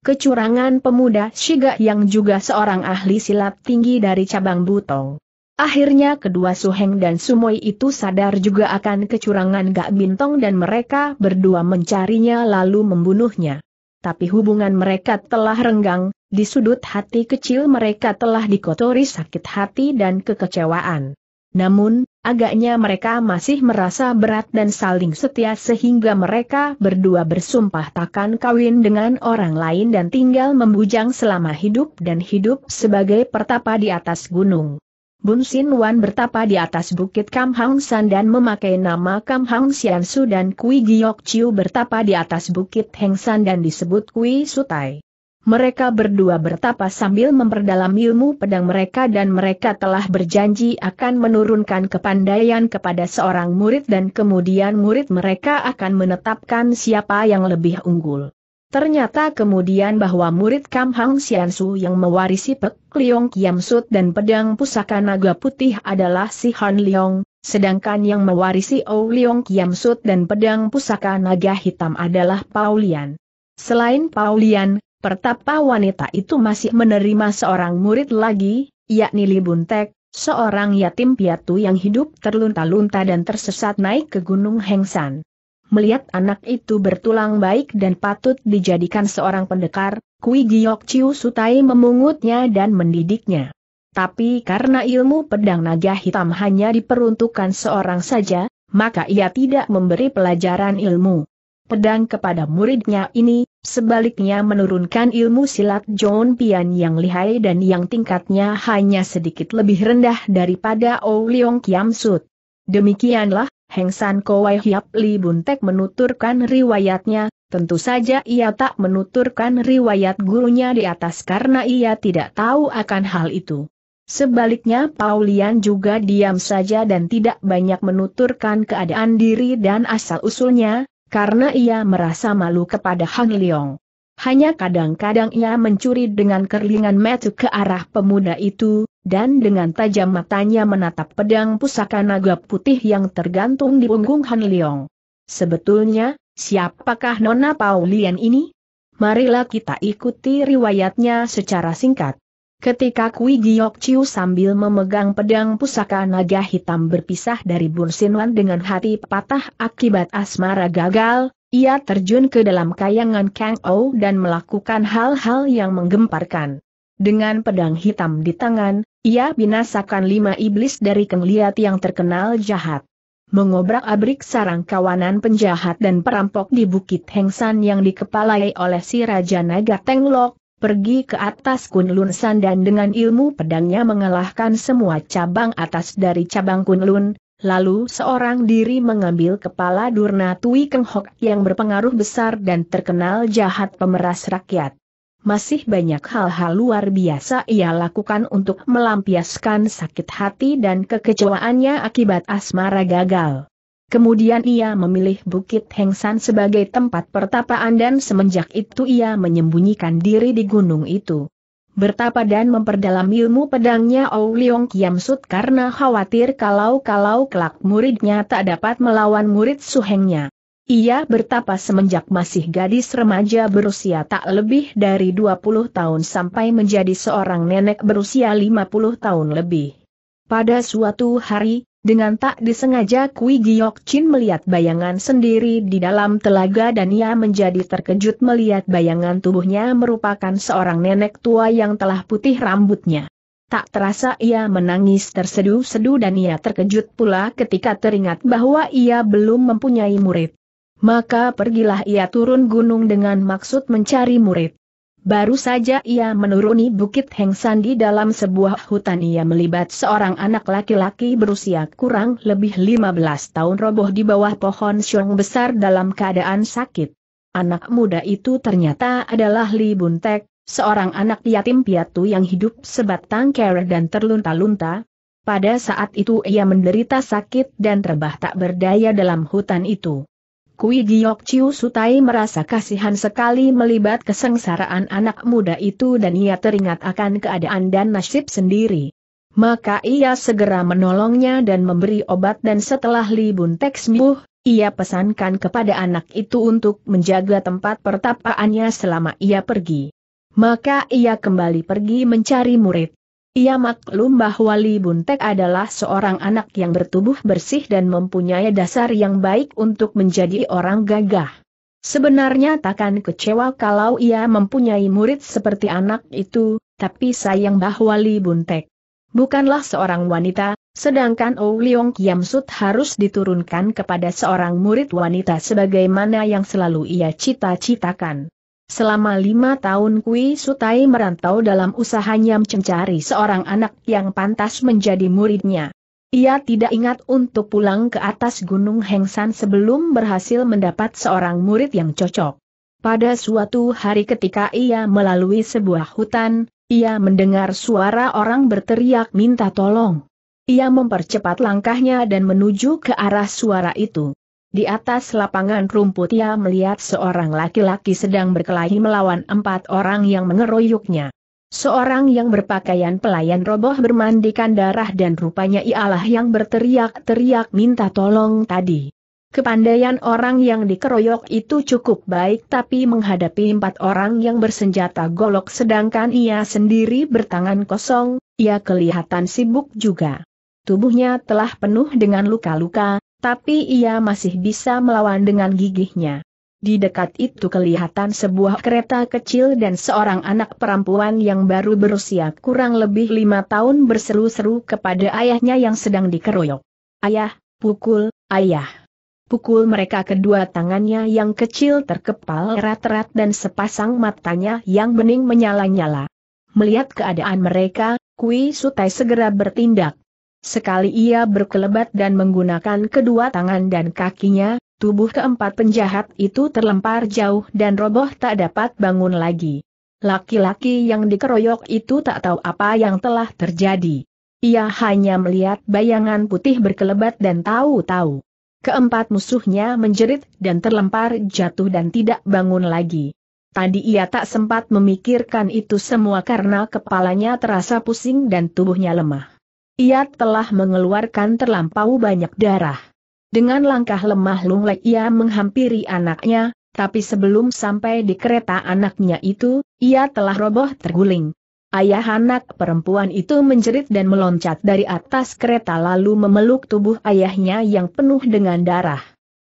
kecurangan pemuda Shiga yang juga seorang ahli silat tinggi dari cabang Butong. Akhirnya kedua Suheng dan sumoi itu sadar juga akan kecurangan Gak Bintong dan mereka berdua mencarinya lalu membunuhnya. Tapi hubungan mereka telah renggang, di sudut hati kecil mereka telah dikotori sakit hati dan kekecewaan. Namun, agaknya mereka masih merasa berat dan saling setia sehingga mereka berdua bersumpah takkan kawin dengan orang lain dan tinggal membujang selama hidup dan hidup sebagai pertapa di atas gunung. Bun Sin Wan bertapa di atas bukit Kam Hang San dan memakai nama Kam Hang Sian Su dan Kui Giok Chiu bertapa di atas bukit Heng San dan disebut Kui Sutai. Mereka berdua bertapa sambil memperdalam ilmu pedang mereka dan mereka telah berjanji akan menurunkan kepandaian kepada seorang murid dan kemudian murid mereka akan menetapkan siapa yang lebih unggul. Ternyata kemudian bahwa murid Kam Hang Xiansu yang mewarisi Pek Liong Kiam Sut dan pedang pusaka naga putih adalah si Han Liong, sedangkan yang mewarisi Ou Liong Kiam Sut dan pedang pusaka naga hitam adalah Paulian. Selain Paulian, Pertapa wanita itu masih menerima seorang murid lagi, yakni Libuntek, seorang yatim piatu yang hidup terlunta-lunta dan tersesat naik ke Gunung Hengsan. Melihat anak itu bertulang baik dan patut dijadikan seorang pendekar, Kui Giok Chiu Sutai memungutnya dan mendidiknya. Tapi karena ilmu pedang naga hitam hanya diperuntukkan seorang saja, maka ia tidak memberi pelajaran ilmu pedang kepada muridnya ini, Sebaliknya menurunkan ilmu silat John Pian yang lihai dan yang tingkatnya hanya sedikit lebih rendah daripada O Leong Kiam Sut. Demikianlah, Heng San Kowai Hiap Li Buntek menuturkan riwayatnya, tentu saja ia tak menuturkan riwayat gurunya di atas karena ia tidak tahu akan hal itu. Sebaliknya Paulian juga diam saja dan tidak banyak menuturkan keadaan diri dan asal-usulnya, karena ia merasa malu kepada Hang Leong. Hanya kadang-kadang ia mencuri dengan kerlingan mata ke arah pemuda itu, dan dengan tajam matanya menatap pedang pusaka naga putih yang tergantung di punggung Han Leong. Sebetulnya, siapakah Nona Paulian ini? Marilah kita ikuti riwayatnya secara singkat. Ketika Kui Giok Chiu sambil memegang pedang pusaka naga hitam berpisah dari Bun Sinwan dengan hati patah akibat asmara gagal, ia terjun ke dalam kayangan Kang Ou dan melakukan hal-hal yang menggemparkan. Dengan pedang hitam di tangan, ia binasakan lima iblis dari Keng Liat yang terkenal jahat. Mengobrak-abrik sarang kawanan penjahat dan perampok di Bukit Hengsan yang dikepalai oleh si Raja Naga Tenglok, pergi ke atas Kunlun San dan dengan ilmu pedangnya mengalahkan semua cabang atas dari cabang Kunlun, lalu seorang diri mengambil kepala Durna Tui Keng Hok yang berpengaruh besar dan terkenal jahat pemeras rakyat. Masih banyak hal-hal luar biasa ia lakukan untuk melampiaskan sakit hati dan kekecewaannya akibat asmara gagal. Kemudian ia memilih Bukit Hengsan sebagai tempat pertapaan dan semenjak itu ia menyembunyikan diri di gunung itu. Bertapa dan memperdalam ilmu pedangnya Ou Leong Kiam Sut karena khawatir kalau-kalau kelak muridnya tak dapat melawan murid suhengnya. Ia bertapa semenjak masih gadis remaja berusia tak lebih dari 20 tahun sampai menjadi seorang nenek berusia 50 tahun lebih. Pada suatu hari, dengan tak disengaja Kui Giok Chin melihat bayangan sendiri di dalam telaga dan ia menjadi terkejut melihat bayangan tubuhnya merupakan seorang nenek tua yang telah putih rambutnya. Tak terasa ia menangis terseduh-seduh dan ia terkejut pula ketika teringat bahwa ia belum mempunyai murid. Maka pergilah ia turun gunung dengan maksud mencari murid. Baru saja ia menuruni Bukit Hengsan di dalam sebuah hutan ia melibat seorang anak laki-laki berusia kurang lebih 15 tahun roboh di bawah pohon siung besar dalam keadaan sakit. Anak muda itu ternyata adalah Li Buntek, seorang anak yatim piatu yang hidup sebatang kera dan terlunta-lunta. Pada saat itu ia menderita sakit dan terbah tak berdaya dalam hutan itu. Kui Giok Chiu Sutai merasa kasihan sekali melibat kesengsaraan anak muda itu dan ia teringat akan keadaan dan nasib sendiri. Maka ia segera menolongnya dan memberi obat dan setelah Li teks Tek sembuh, ia pesankan kepada anak itu untuk menjaga tempat pertapaannya selama ia pergi. Maka ia kembali pergi mencari murid. Ia maklum bahwa Li Buntek adalah seorang anak yang bertubuh bersih dan mempunyai dasar yang baik untuk menjadi orang gagah. Sebenarnya takkan kecewa kalau ia mempunyai murid seperti anak itu, tapi sayang bahwa Li Buntek bukanlah seorang wanita, sedangkan Ou Leong Kiam harus diturunkan kepada seorang murid wanita sebagaimana yang selalu ia cita-citakan. Selama lima tahun Kui Sutai merantau dalam usahanya mencari seorang anak yang pantas menjadi muridnya. Ia tidak ingat untuk pulang ke atas Gunung Hengsan sebelum berhasil mendapat seorang murid yang cocok. Pada suatu hari ketika ia melalui sebuah hutan, ia mendengar suara orang berteriak minta tolong. Ia mempercepat langkahnya dan menuju ke arah suara itu. Di atas lapangan rumput ia melihat seorang laki-laki sedang berkelahi melawan empat orang yang mengeroyoknya. Seorang yang berpakaian pelayan roboh bermandikan darah dan rupanya ialah yang berteriak-teriak minta tolong tadi. Kepandaian orang yang dikeroyok itu cukup baik tapi menghadapi empat orang yang bersenjata golok sedangkan ia sendiri bertangan kosong, ia kelihatan sibuk juga. Tubuhnya telah penuh dengan luka-luka, tapi ia masih bisa melawan dengan gigihnya. Di dekat itu kelihatan sebuah kereta kecil dan seorang anak perempuan yang baru berusia kurang lebih lima tahun berseru-seru kepada ayahnya yang sedang dikeroyok. Ayah, pukul, ayah. Pukul mereka kedua tangannya yang kecil terkepal erat-erat dan sepasang matanya yang bening menyala-nyala. Melihat keadaan mereka, Kui Sutai segera bertindak. Sekali ia berkelebat dan menggunakan kedua tangan dan kakinya, tubuh keempat penjahat itu terlempar jauh dan roboh tak dapat bangun lagi. Laki-laki yang dikeroyok itu tak tahu apa yang telah terjadi. Ia hanya melihat bayangan putih berkelebat dan tahu-tahu. Keempat musuhnya menjerit dan terlempar jatuh dan tidak bangun lagi. Tadi ia tak sempat memikirkan itu semua karena kepalanya terasa pusing dan tubuhnya lemah. Ia telah mengeluarkan terlampau banyak darah. Dengan langkah lemah lunglek ia menghampiri anaknya, tapi sebelum sampai di kereta anaknya itu, ia telah roboh terguling. Ayah anak perempuan itu menjerit dan meloncat dari atas kereta lalu memeluk tubuh ayahnya yang penuh dengan darah.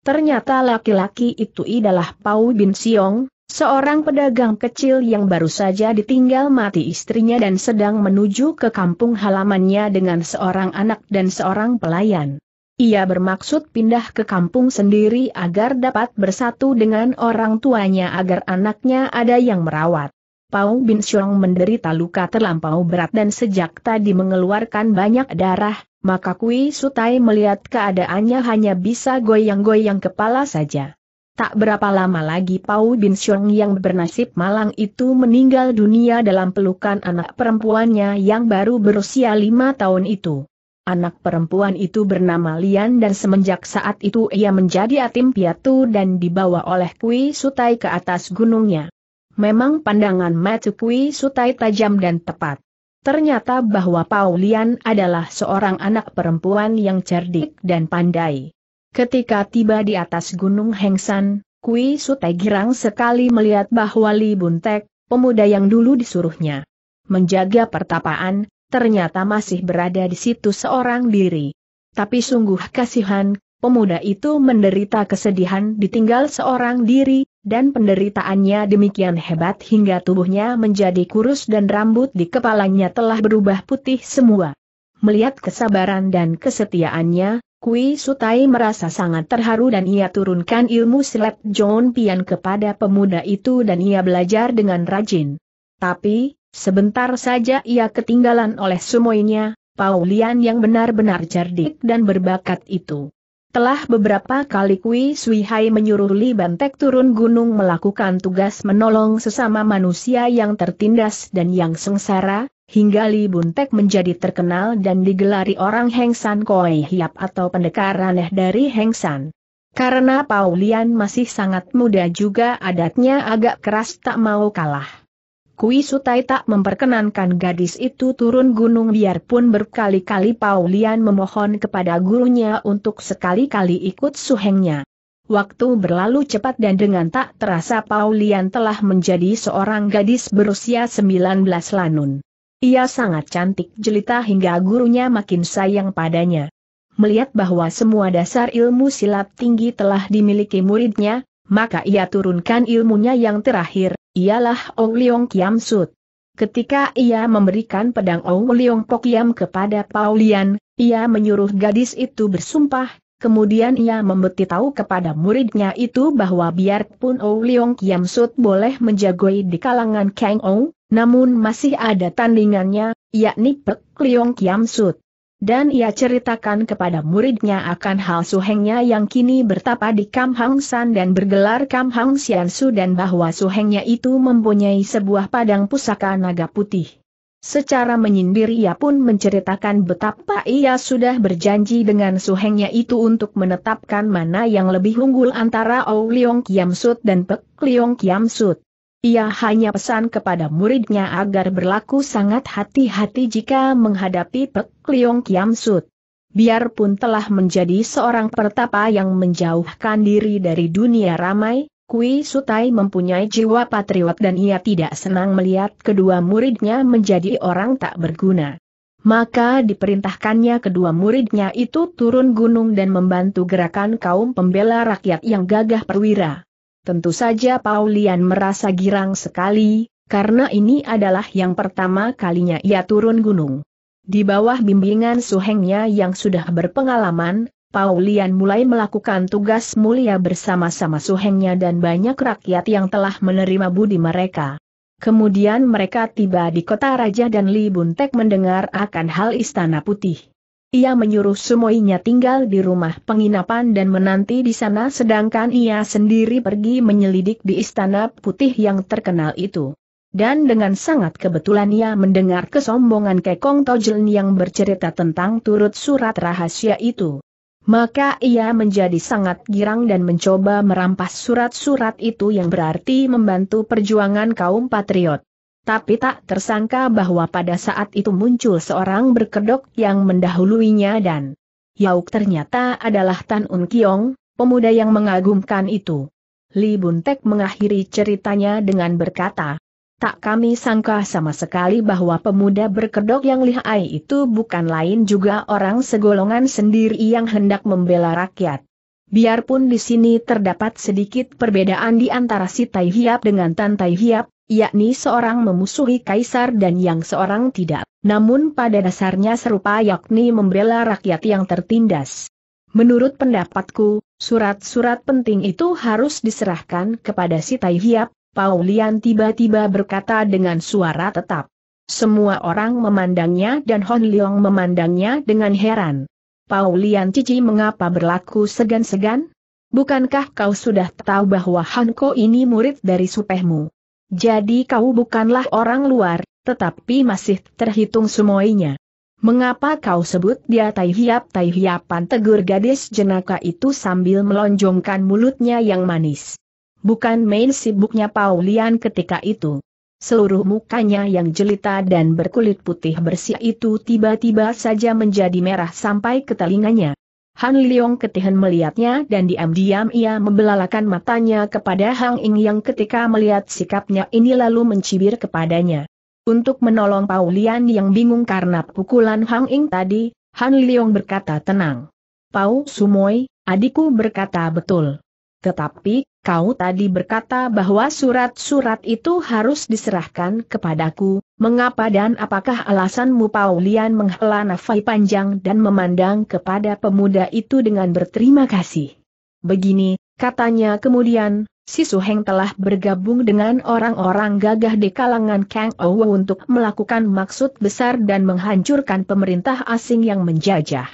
Ternyata laki-laki itu adalah Pau Bin Siong, Seorang pedagang kecil yang baru saja ditinggal mati istrinya dan sedang menuju ke kampung halamannya dengan seorang anak dan seorang pelayan. Ia bermaksud pindah ke kampung sendiri agar dapat bersatu dengan orang tuanya agar anaknya ada yang merawat. Pau Bin Xiong menderita luka terlampau berat dan sejak tadi mengeluarkan banyak darah, maka Kui Sutai melihat keadaannya hanya bisa goyang-goyang kepala saja. Tak berapa lama lagi Pau Bin Xiong yang bernasib malang itu meninggal dunia dalam pelukan anak perempuannya yang baru berusia lima tahun itu. Anak perempuan itu bernama Lian dan semenjak saat itu ia menjadi atim piatu dan dibawa oleh Kui Sutai ke atas gunungnya. Memang pandangan Matu Kui Sutai tajam dan tepat. Ternyata bahwa Pau Lian adalah seorang anak perempuan yang cerdik dan pandai. Ketika tiba di atas Gunung Hengsan, Kui Sute girang sekali melihat bahwa Li Buntek, pemuda yang dulu disuruhnya menjaga pertapaan, ternyata masih berada di situ seorang diri. Tapi sungguh kasihan, pemuda itu menderita kesedihan ditinggal seorang diri, dan penderitaannya demikian hebat hingga tubuhnya menjadi kurus dan rambut di kepalanya telah berubah putih semua. Melihat kesabaran dan kesetiaannya, Kui Sutai merasa sangat terharu dan ia turunkan ilmu silat John Pian kepada pemuda itu dan ia belajar dengan rajin. Tapi, sebentar saja ia ketinggalan oleh semuanya, Paulian yang benar-benar cerdik dan berbakat itu. Telah beberapa kali Kui Sui menyuruh Li Bantek turun gunung melakukan tugas menolong sesama manusia yang tertindas dan yang sengsara, hingga Li Buntek menjadi terkenal dan digelari orang Hengsan Koi Hiap atau pendekar aneh dari Hengsan. Karena Paulian masih sangat muda juga adatnya agak keras tak mau kalah. Kui Sutai tak memperkenankan gadis itu turun gunung biarpun berkali-kali Paulian memohon kepada gurunya untuk sekali-kali ikut suhengnya. Waktu berlalu cepat dan dengan tak terasa Paulian telah menjadi seorang gadis berusia 19 lanun. Ia sangat cantik jelita hingga gurunya makin sayang padanya. Melihat bahwa semua dasar ilmu silat tinggi telah dimiliki muridnya, maka ia turunkan ilmunya yang terakhir, ialah Ong Liong Kiam Sut. Ketika ia memberikan pedang Ou Leong Pokiam kepada Paulian, ia menyuruh gadis itu bersumpah, kemudian ia memberitahu kepada muridnya itu bahwa biarpun Ong Liong Kiam Sut boleh menjagoi di kalangan Kang Ou, namun masih ada tandingannya, yakni Pek Liong Kiam Sut. Dan ia ceritakan kepada muridnya akan hal suhengnya yang kini bertapa di Kam Hang San dan bergelar Kam Hang Sian Su dan bahwa suhengnya itu mempunyai sebuah padang pusaka naga putih. Secara menyindir ia pun menceritakan betapa ia sudah berjanji dengan suhengnya itu untuk menetapkan mana yang lebih unggul antara Ou Leong Kiam Sut dan Pek Leong Kiam Sut. Ia hanya pesan kepada muridnya agar berlaku sangat hati-hati jika menghadapi Pek Liong Kiam Sut. Biarpun telah menjadi seorang pertapa yang menjauhkan diri dari dunia ramai, Kui Sutai mempunyai jiwa patriot dan ia tidak senang melihat kedua muridnya menjadi orang tak berguna. Maka diperintahkannya kedua muridnya itu turun gunung dan membantu gerakan kaum pembela rakyat yang gagah perwira. Tentu saja Paulian merasa girang sekali, karena ini adalah yang pertama kalinya ia turun gunung. Di bawah bimbingan suhengnya yang sudah berpengalaman, Paulian mulai melakukan tugas mulia bersama-sama suhengnya dan banyak rakyat yang telah menerima budi mereka. Kemudian mereka tiba di kota raja dan Li Buntek mendengar akan hal istana putih. Ia menyuruh semuanya tinggal di rumah penginapan dan menanti di sana sedangkan ia sendiri pergi menyelidik di istana putih yang terkenal itu. Dan dengan sangat kebetulan ia mendengar kesombongan Kekong Tojeln yang bercerita tentang turut surat rahasia itu. Maka ia menjadi sangat girang dan mencoba merampas surat-surat itu yang berarti membantu perjuangan kaum patriot tapi tak tersangka bahwa pada saat itu muncul seorang berkedok yang mendahuluinya dan Yauk ternyata adalah Tan Un Kiong, pemuda yang mengagumkan itu. Li Buntek mengakhiri ceritanya dengan berkata, Tak kami sangka sama sekali bahwa pemuda berkedok yang lihai itu bukan lain juga orang segolongan sendiri yang hendak membela rakyat. Biarpun di sini terdapat sedikit perbedaan di antara si Tai Hiap dengan Tan Tai Hiap, yakni seorang memusuhi kaisar dan yang seorang tidak, namun pada dasarnya serupa yakni membela rakyat yang tertindas. Menurut pendapatku, surat-surat penting itu harus diserahkan kepada si Tai Hiap, Paulian tiba-tiba berkata dengan suara tetap. Semua orang memandangnya dan Hon Leong memandangnya dengan heran. Paulian Cici mengapa berlaku segan-segan? Bukankah kau sudah tahu bahwa Hanko ini murid dari supehmu? Jadi kau bukanlah orang luar, tetapi masih terhitung semuanya. Mengapa kau sebut dia tai hiap tai hiapan tegur gadis jenaka itu sambil melonjongkan mulutnya yang manis. Bukan main sibuknya Paulian ketika itu. Seluruh mukanya yang jelita dan berkulit putih bersih itu tiba-tiba saja menjadi merah sampai ke telinganya. Han Liong ketihan melihatnya dan diam-diam ia membelalakan matanya kepada Hang Ing yang ketika melihat sikapnya ini lalu mencibir kepadanya. Untuk menolong Paulian yang bingung karena pukulan Hang Ing tadi, Han Liong berkata tenang. Pau Sumoy, adikku berkata betul. Tetapi, kau tadi berkata bahwa surat-surat itu harus diserahkan kepadaku, Mengapa dan apakah alasanmu Paulian menghela nafai panjang dan memandang kepada pemuda itu dengan berterima kasih? Begini, katanya kemudian, si Suheng telah bergabung dengan orang-orang gagah di kalangan Kang Ouwe untuk melakukan maksud besar dan menghancurkan pemerintah asing yang menjajah.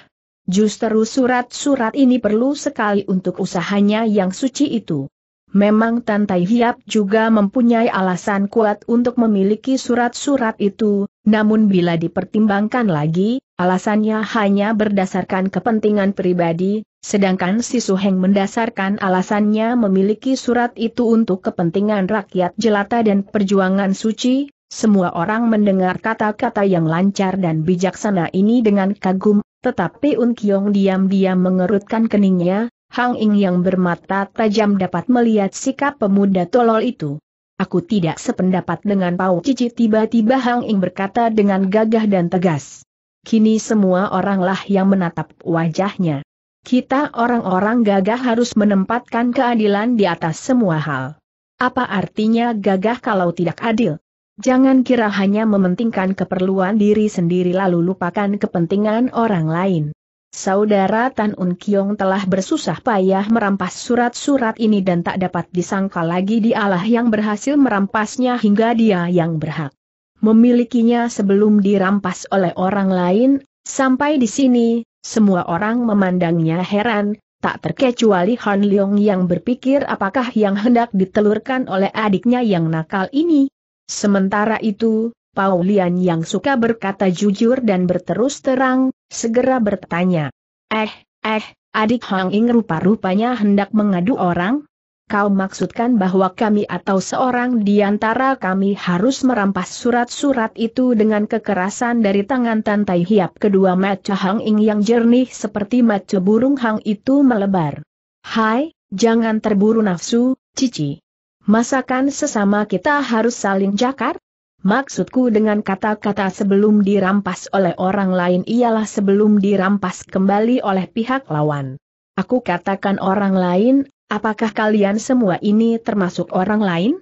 Justru surat-surat ini perlu sekali untuk usahanya yang suci itu. Memang Tantai Hiap juga mempunyai alasan kuat untuk memiliki surat-surat itu, namun bila dipertimbangkan lagi, alasannya hanya berdasarkan kepentingan pribadi, sedangkan si Heng mendasarkan alasannya memiliki surat itu untuk kepentingan rakyat jelata dan perjuangan suci, semua orang mendengar kata-kata yang lancar dan bijaksana ini dengan kagum, tetapi Un Kiong diam-diam mengerutkan keningnya, Hang Ing yang bermata tajam dapat melihat sikap pemuda tolol itu. Aku tidak sependapat dengan Pau Cici tiba-tiba Hang Ing berkata dengan gagah dan tegas. Kini semua oranglah yang menatap wajahnya. Kita orang-orang gagah harus menempatkan keadilan di atas semua hal. Apa artinya gagah kalau tidak adil? Jangan kira hanya mementingkan keperluan diri sendiri lalu lupakan kepentingan orang lain. Saudara Tan Un Kiong telah bersusah payah merampas surat-surat ini dan tak dapat disangka lagi dialah yang berhasil merampasnya hingga dia yang berhak. Memilikinya sebelum dirampas oleh orang lain, sampai di sini, semua orang memandangnya heran, tak terkecuali Han Leong yang berpikir apakah yang hendak ditelurkan oleh adiknya yang nakal ini. Sementara itu, Paulian yang suka berkata jujur dan berterus terang, segera bertanya. Eh, eh, adik Hang Ing rupa-rupanya hendak mengadu orang? Kau maksudkan bahwa kami atau seorang di antara kami harus merampas surat-surat itu dengan kekerasan dari tangan Tantai Hiap kedua mata Hang Ing yang jernih seperti mata burung Hang itu melebar. Hai, jangan terburu nafsu, Cici. Masakan sesama kita harus saling jakar? Maksudku dengan kata-kata sebelum dirampas oleh orang lain ialah sebelum dirampas kembali oleh pihak lawan. Aku katakan orang lain, apakah kalian semua ini termasuk orang lain?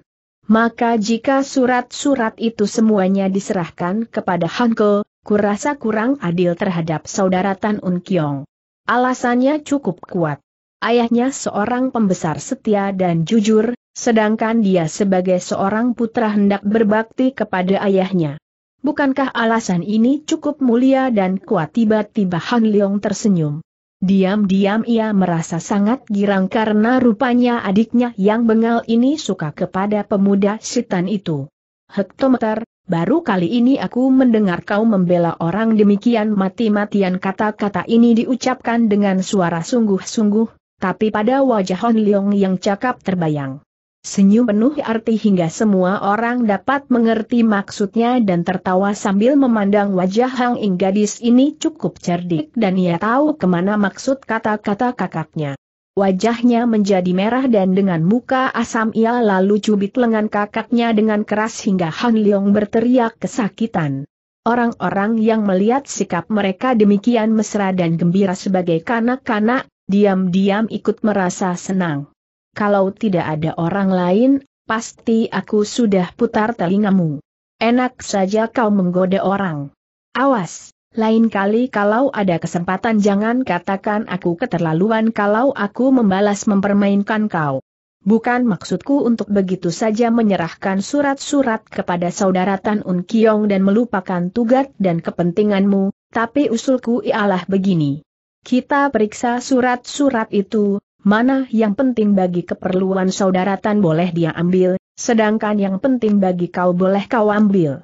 Maka jika surat-surat itu semuanya diserahkan kepada Hanko, kurasa kurang adil terhadap saudara Tan Un Kyong. Alasannya cukup kuat. Ayahnya seorang pembesar setia dan jujur, Sedangkan dia sebagai seorang putra hendak berbakti kepada ayahnya. Bukankah alasan ini cukup mulia dan kuat tiba-tiba Han Leong tersenyum. Diam-diam ia merasa sangat girang karena rupanya adiknya yang bengal ini suka kepada pemuda setan itu. Hektometer, baru kali ini aku mendengar kau membela orang demikian mati-matian kata-kata ini diucapkan dengan suara sungguh-sungguh, tapi pada wajah Han Leong yang cakap terbayang. Senyum penuh arti hingga semua orang dapat mengerti maksudnya dan tertawa sambil memandang wajah Hang Ing gadis ini cukup cerdik dan ia tahu kemana maksud kata-kata kakaknya. Wajahnya menjadi merah dan dengan muka asam ia lalu cubit lengan kakaknya dengan keras hingga Han Leong berteriak kesakitan. Orang-orang yang melihat sikap mereka demikian mesra dan gembira sebagai kanak-kanak, diam-diam ikut merasa senang kalau tidak ada orang lain, pasti aku sudah putar telingamu. Enak saja kau menggoda orang. Awas, lain kali kalau ada kesempatan jangan katakan aku keterlaluan kalau aku membalas mempermainkan kau. Bukan maksudku untuk begitu saja menyerahkan surat-surat kepada saudara Tan Un Kiong dan melupakan tugas dan kepentinganmu, tapi usulku ialah begini. Kita periksa surat-surat itu, mana yang penting bagi keperluan saudara Tan boleh dia ambil, sedangkan yang penting bagi kau boleh kau ambil.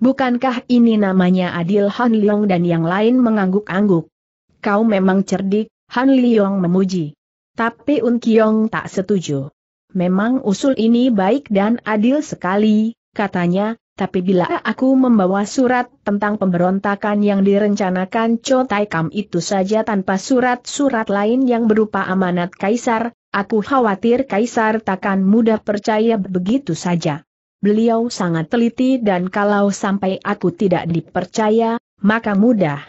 Bukankah ini namanya adil Han Leong dan yang lain mengangguk-angguk? Kau memang cerdik, Han Leong memuji. Tapi Un Kiong tak setuju. Memang usul ini baik dan adil sekali, katanya, tapi bila aku membawa surat tentang pemberontakan yang direncanakan Cho Tai Kam itu saja tanpa surat-surat lain yang berupa amanat Kaisar, aku khawatir Kaisar takkan mudah percaya begitu saja. Beliau sangat teliti dan kalau sampai aku tidak dipercaya, maka mudah.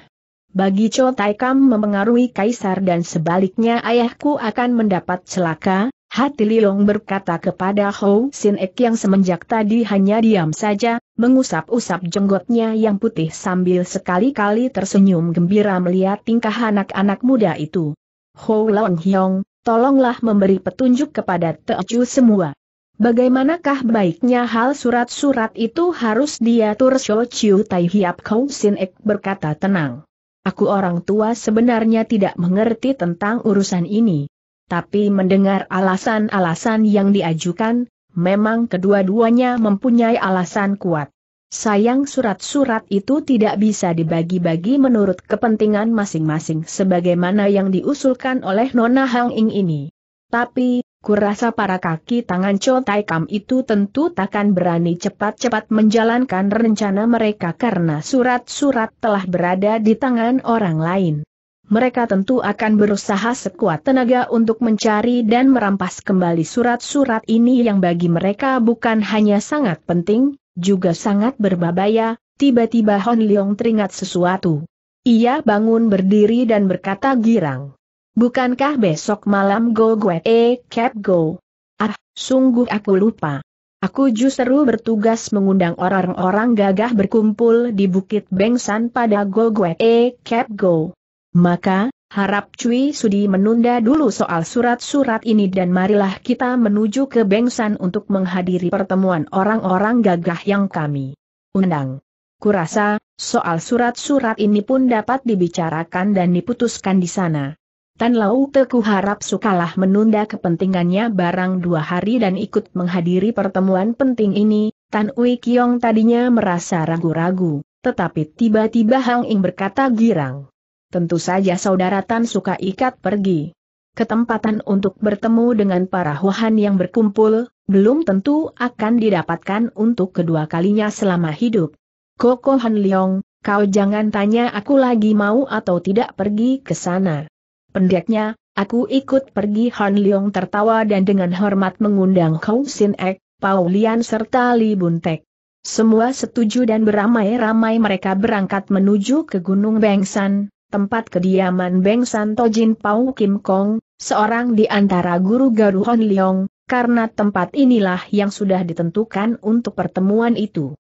Bagi Cho Tai Kam mempengaruhi Kaisar dan sebaliknya ayahku akan mendapat celaka, Hati Liong berkata kepada Hou Sin Ek yang semenjak tadi hanya diam saja, mengusap-usap jenggotnya yang putih sambil sekali-kali tersenyum gembira melihat tingkah anak-anak muda itu. Hou Long Hyong, tolonglah memberi petunjuk kepada Teocu semua. Bagaimanakah baiknya hal surat-surat itu harus diatur Shou Chiu Tai Hiap Hou Sin Ek berkata tenang. Aku orang tua sebenarnya tidak mengerti tentang urusan ini tapi mendengar alasan-alasan yang diajukan, memang kedua-duanya mempunyai alasan kuat. Sayang surat-surat itu tidak bisa dibagi-bagi menurut kepentingan masing-masing sebagaimana yang diusulkan oleh Nona Hang Ing ini. Tapi, kurasa para kaki tangan Cho Tai Kam itu tentu takkan berani cepat-cepat menjalankan rencana mereka karena surat-surat telah berada di tangan orang lain mereka tentu akan berusaha sekuat tenaga untuk mencari dan merampas kembali surat-surat ini yang bagi mereka bukan hanya sangat penting, juga sangat berbahaya, tiba-tiba Hon Leong teringat sesuatu. Ia bangun berdiri dan berkata girang. Bukankah besok malam go gue e cap go? Ah, sungguh aku lupa. Aku justru bertugas mengundang orang-orang gagah berkumpul di Bukit Bengsan pada Golgwe E Cap Go. Maka, harap Cui Sudi menunda dulu soal surat-surat ini dan marilah kita menuju ke Bengsan untuk menghadiri pertemuan orang-orang gagah yang kami undang. Kurasa, soal surat-surat ini pun dapat dibicarakan dan diputuskan di sana. Tan Lau Teku harap sukalah menunda kepentingannya barang dua hari dan ikut menghadiri pertemuan penting ini, Tan Ui Kiong tadinya merasa ragu-ragu, tetapi tiba-tiba Hang Ing berkata girang tentu saja saudara Tan suka ikat pergi. Ketempatan untuk bertemu dengan para Huhan yang berkumpul, belum tentu akan didapatkan untuk kedua kalinya selama hidup. Koko Han Leong, kau jangan tanya aku lagi mau atau tidak pergi ke sana. Pendeknya, aku ikut pergi Han Leong tertawa dan dengan hormat mengundang Hong Sin Ek, Paulian serta Li Buntek. Semua setuju dan beramai-ramai mereka berangkat menuju ke Gunung Bengsan, tempat kediaman Beng Santo Jin Pau Kim Kong, seorang di antara guru Garu Hon Leong, karena tempat inilah yang sudah ditentukan untuk pertemuan itu.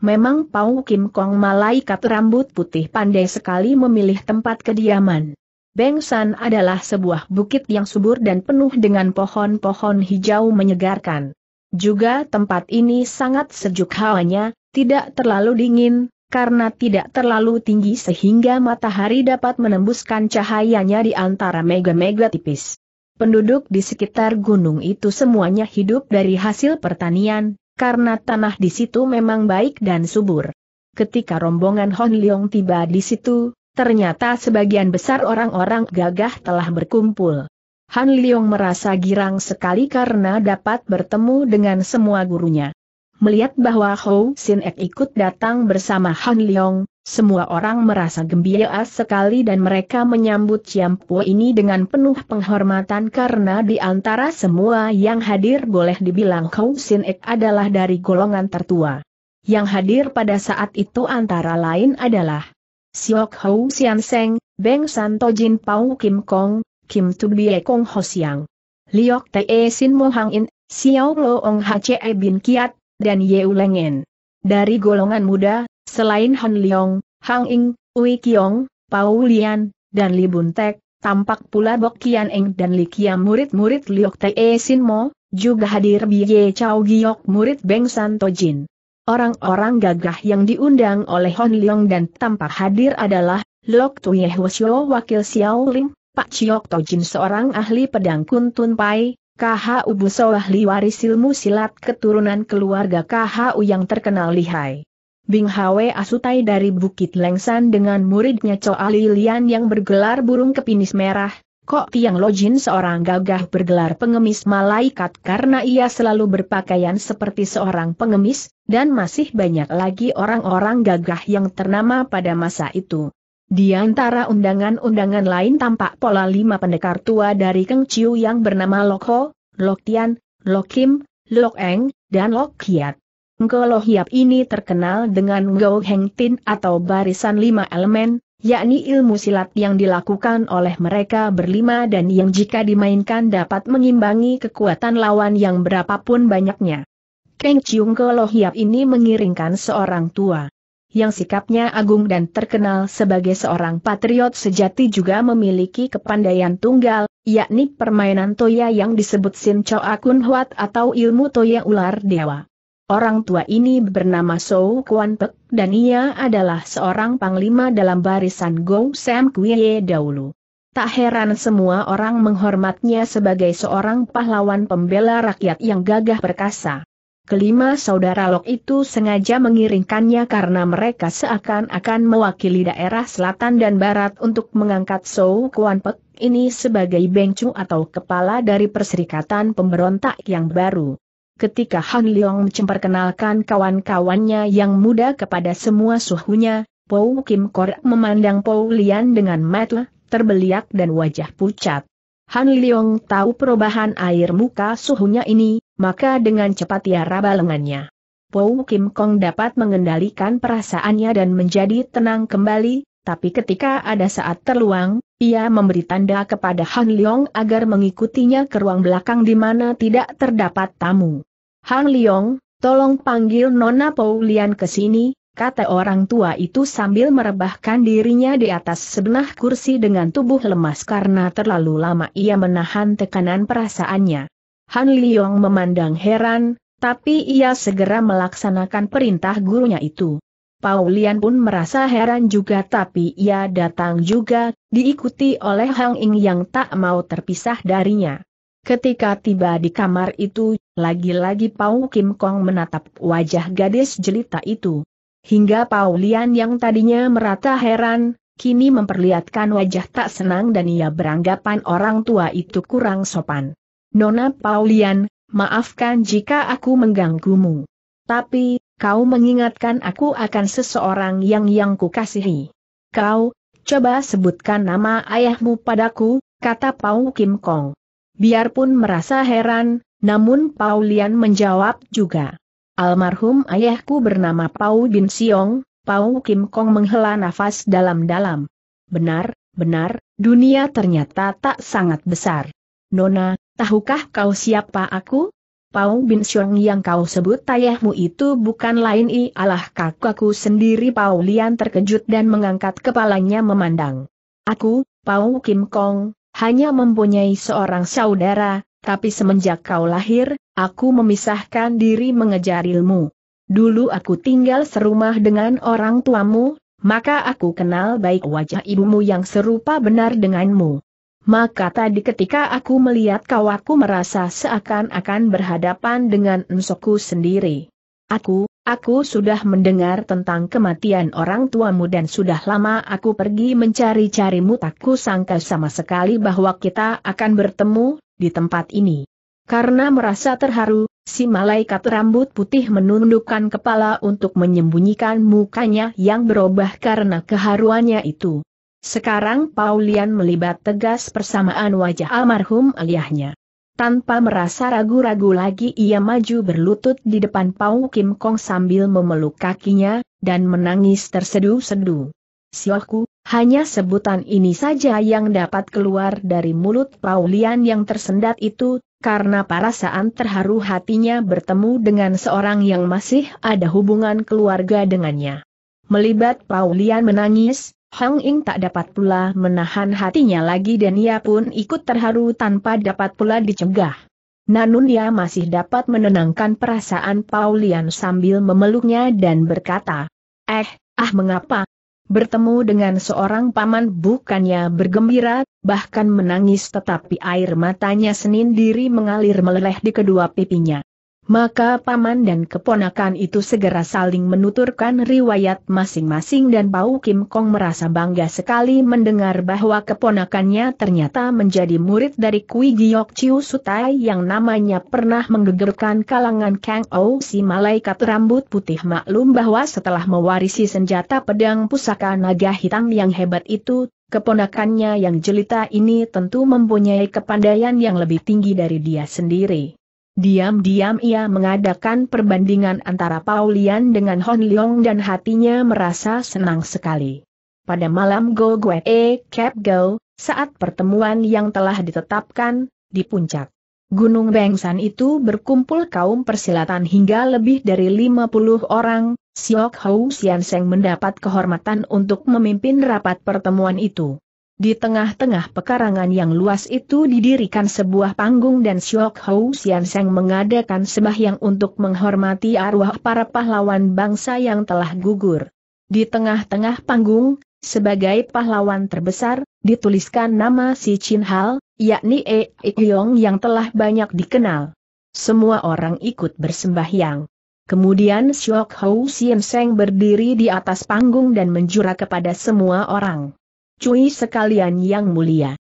Memang Pau Kim Kong malaikat rambut putih pandai sekali memilih tempat kediaman. Beng San adalah sebuah bukit yang subur dan penuh dengan pohon-pohon hijau menyegarkan. Juga tempat ini sangat sejuk hawanya, tidak terlalu dingin, karena tidak terlalu tinggi sehingga matahari dapat menembuskan cahayanya di antara mega-mega tipis. Penduduk di sekitar gunung itu semuanya hidup dari hasil pertanian, karena tanah di situ memang baik dan subur. Ketika rombongan Hon Leong tiba di situ, ternyata sebagian besar orang-orang gagah telah berkumpul. Han Leong merasa girang sekali karena dapat bertemu dengan semua gurunya. Melihat bahwa Hou Sin Ek ikut datang bersama Han Leong, semua orang merasa gembira sekali dan mereka menyambut Chiam Pua ini dengan penuh penghormatan karena di antara semua yang hadir boleh dibilang Hou Sin Ek adalah dari golongan tertua. Yang hadir pada saat itu antara lain adalah Siok Hou Sian Seng, Beng To Jin Pau Kim Kong, Kim Tu Bie Kong Ho Siang, Liok Te Sin e Mo Hang In, Xiao Lo Ong H C E Bin Kiat, dan Ye Ulengen. Dari golongan muda, selain Han Leong, Hang Ing, Wei Kiong, Pao Lian, dan Li Bun Tek, tampak pula Bok Kian Eng dan Li Kiam murid-murid Liok Te Sin e Mo, juga hadir Ye Chow Giok murid Beng San Jin. Orang-orang gagah yang diundang oleh Hon Leong dan tampak hadir adalah Lok Tuye Hwasyo wakil Xiao Ling, Pak Chiok Tojin seorang ahli pedang Kuntun Pai, Ubu Sawah waris ilmu silat keturunan keluarga KHU yang terkenal lihai. Bing Hwe Asutai dari Bukit Lengsan dengan muridnya Choa Lilian yang bergelar burung kepinis merah, Kok Tiang Lojin seorang gagah bergelar pengemis malaikat karena ia selalu berpakaian seperti seorang pengemis, dan masih banyak lagi orang-orang gagah yang ternama pada masa itu. Di antara undangan-undangan lain tampak pola lima pendekar tua dari Keng Chiu yang bernama Lok Ho, Lok Tian, Lok Kim, Lok Eng, dan Lok Hiat. Ngolo Hiap ini terkenal dengan Ngo Heng Tin atau barisan lima elemen, yakni ilmu silat yang dilakukan oleh mereka berlima dan yang jika dimainkan dapat mengimbangi kekuatan lawan yang berapapun banyaknya. Keng Chiu Ngolo Hiap ini mengiringkan seorang tua yang sikapnya agung dan terkenal sebagai seorang patriot sejati juga memiliki kepandaian tunggal, yakni permainan toya yang disebut Sin Choa akun Huat atau ilmu toya ular dewa. Orang tua ini bernama Sou Kuan Pek dan ia adalah seorang panglima dalam barisan Go Sam Kuiye dahulu. Tak heran semua orang menghormatnya sebagai seorang pahlawan pembela rakyat yang gagah perkasa. Kelima saudara Lok itu sengaja mengiringkannya karena mereka seakan-akan mewakili daerah selatan dan barat untuk mengangkat Sou Kuan Pek ini sebagai bengcu atau kepala dari perserikatan pemberontak yang baru. Ketika Han Leong memperkenalkan kawan-kawannya yang muda kepada semua suhunya, Pou Kim Kor memandang Pou Lian dengan mata terbeliak dan wajah pucat. Han Leong tahu perubahan air muka suhunya ini, maka dengan cepat ia raba lengannya. Pou Kim Kong dapat mengendalikan perasaannya dan menjadi tenang kembali, tapi ketika ada saat terluang, ia memberi tanda kepada Han Leong agar mengikutinya ke ruang belakang di mana tidak terdapat tamu. Han Leong, tolong panggil Nona Pou Lian ke sini, kata orang tua itu sambil merebahkan dirinya di atas sebelah kursi dengan tubuh lemas karena terlalu lama ia menahan tekanan perasaannya. Han Liyong memandang heran, tapi ia segera melaksanakan perintah gurunya itu. Paulian pun merasa heran juga tapi ia datang juga, diikuti oleh Hang Ying yang tak mau terpisah darinya. Ketika tiba di kamar itu, lagi-lagi Pau Kim Kong menatap wajah gadis jelita itu. Hingga Paulian yang tadinya merata heran, kini memperlihatkan wajah tak senang dan ia beranggapan orang tua itu kurang sopan. Nona Paulian, maafkan jika aku mengganggumu. Tapi, kau mengingatkan aku akan seseorang yang yang kukasihi. Kau, coba sebutkan nama ayahmu padaku, kata Pau Kim Kong. Biarpun merasa heran, namun Paulian menjawab juga. Almarhum ayahku bernama Pau Bin Siong, Pau Kim Kong menghela nafas dalam-dalam. Benar, benar, dunia ternyata tak sangat besar. Nona, Tahukah kau siapa aku? Pau Bin Xiong yang kau sebut ayahmu itu bukan lain ialah kakakku sendiri Pau Lian terkejut dan mengangkat kepalanya memandang. Aku, Pau Kim Kong, hanya mempunyai seorang saudara, tapi semenjak kau lahir, aku memisahkan diri mengejar ilmu. Dulu aku tinggal serumah dengan orang tuamu, maka aku kenal baik wajah ibumu yang serupa benar denganmu. Maka tadi ketika aku melihat kau aku merasa seakan-akan berhadapan dengan ensoku sendiri. Aku, aku sudah mendengar tentang kematian orang tuamu dan sudah lama aku pergi mencari-carimu takku sangka sama sekali bahwa kita akan bertemu di tempat ini. Karena merasa terharu, si malaikat rambut putih menundukkan kepala untuk menyembunyikan mukanya yang berubah karena keharuannya itu. Sekarang Paulian melibat tegas persamaan wajah almarhum aliahnya. Tanpa merasa ragu-ragu lagi ia maju berlutut di depan Pau Kim Kong sambil memeluk kakinya, dan menangis tersedu-sedu. Siohku, hanya sebutan ini saja yang dapat keluar dari mulut Paulian yang tersendat itu, karena perasaan terharu hatinya bertemu dengan seorang yang masih ada hubungan keluarga dengannya. Melibat Paulian menangis, Hong Ing tak dapat pula menahan hatinya lagi dan ia pun ikut terharu tanpa dapat pula dicegah. Namun ia masih dapat menenangkan perasaan Paulian sambil memeluknya dan berkata, Eh, ah mengapa? Bertemu dengan seorang paman bukannya bergembira, bahkan menangis tetapi air matanya sendiri mengalir meleleh di kedua pipinya maka paman dan keponakan itu segera saling menuturkan riwayat masing-masing dan Pau Kim Kong merasa bangga sekali mendengar bahwa keponakannya ternyata menjadi murid dari Kui Giok Chiu Sutai yang namanya pernah menggegerkan kalangan Kang Ou si malaikat rambut putih maklum bahwa setelah mewarisi senjata pedang pusaka naga hitam yang hebat itu, keponakannya yang jelita ini tentu mempunyai kepandaian yang lebih tinggi dari dia sendiri. Diam-diam ia mengadakan perbandingan antara Paulian dengan Hon Leong dan hatinya merasa senang sekali. Pada malam Go Gwe E Cap Go, saat pertemuan yang telah ditetapkan, di puncak Gunung Bengsan itu berkumpul kaum persilatan hingga lebih dari 50 orang, Siok Hou Sian Seng mendapat kehormatan untuk memimpin rapat pertemuan itu. Di tengah-tengah pekarangan yang luas itu didirikan sebuah panggung dan Syok Hou Sian Seng mengadakan sembahyang untuk menghormati arwah para pahlawan bangsa yang telah gugur. Di tengah-tengah panggung, sebagai pahlawan terbesar, dituliskan nama si Chin Hal, yakni E. Yong yang telah banyak dikenal. Semua orang ikut bersembahyang. Kemudian Syok Hou Sian Seng berdiri di atas panggung dan menjura kepada semua orang. Cui sekalian yang mulia.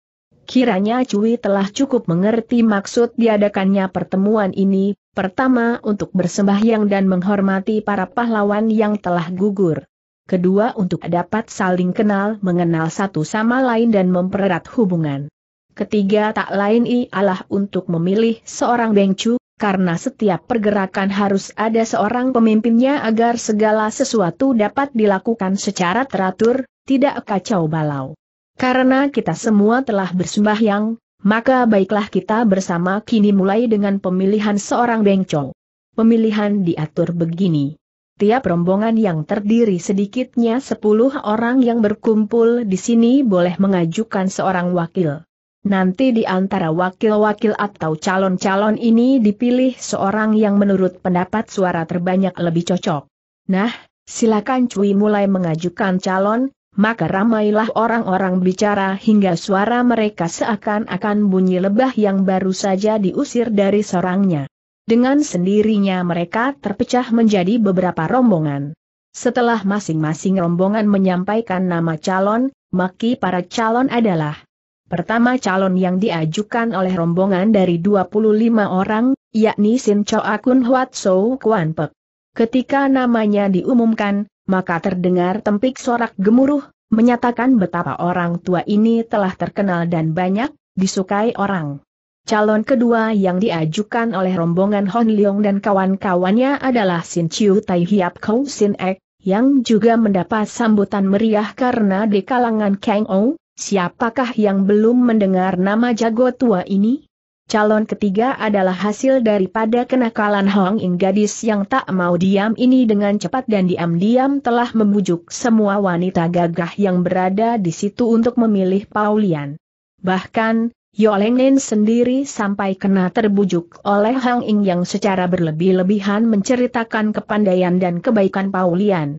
Kiranya Cui telah cukup mengerti maksud diadakannya pertemuan ini, pertama untuk bersembahyang dan menghormati para pahlawan yang telah gugur. Kedua untuk dapat saling kenal mengenal satu sama lain dan mempererat hubungan. Ketiga tak lain ialah untuk memilih seorang Bengcu karena setiap pergerakan harus ada seorang pemimpinnya agar segala sesuatu dapat dilakukan secara teratur, tidak kacau balau. Karena kita semua telah bersembahyang, maka baiklah kita bersama kini mulai dengan pemilihan seorang bengcong. Pemilihan diatur begini. Tiap rombongan yang terdiri sedikitnya 10 orang yang berkumpul di sini boleh mengajukan seorang wakil. Nanti di antara wakil-wakil atau calon-calon ini dipilih seorang yang menurut pendapat suara terbanyak lebih cocok. Nah, silakan Cui mulai mengajukan calon, maka ramailah orang-orang bicara hingga suara mereka seakan-akan bunyi lebah yang baru saja diusir dari sarangnya. Dengan sendirinya mereka terpecah menjadi beberapa rombongan. Setelah masing-masing rombongan menyampaikan nama calon, maki para calon adalah pertama calon yang diajukan oleh rombongan dari 25 orang, yakni Sin Cho Akun Huat Sou Kuan Pek. Ketika namanya diumumkan, maka terdengar tempik sorak gemuruh, menyatakan betapa orang tua ini telah terkenal dan banyak, disukai orang. Calon kedua yang diajukan oleh rombongan Hon Leong dan kawan-kawannya adalah Sin Chiu Tai Hiap Kou Sin Ek, yang juga mendapat sambutan meriah karena di kalangan Kang Ong, Siapakah yang belum mendengar nama jago tua ini? Calon ketiga adalah hasil daripada kenakalan Hong Ing gadis yang tak mau diam ini dengan cepat dan diam-diam telah membujuk semua wanita gagah yang berada di situ untuk memilih Paulian. Bahkan, Nen sendiri sampai kena terbujuk oleh Hong Ing yang secara berlebih-lebihan menceritakan kepandaian dan kebaikan Paulian.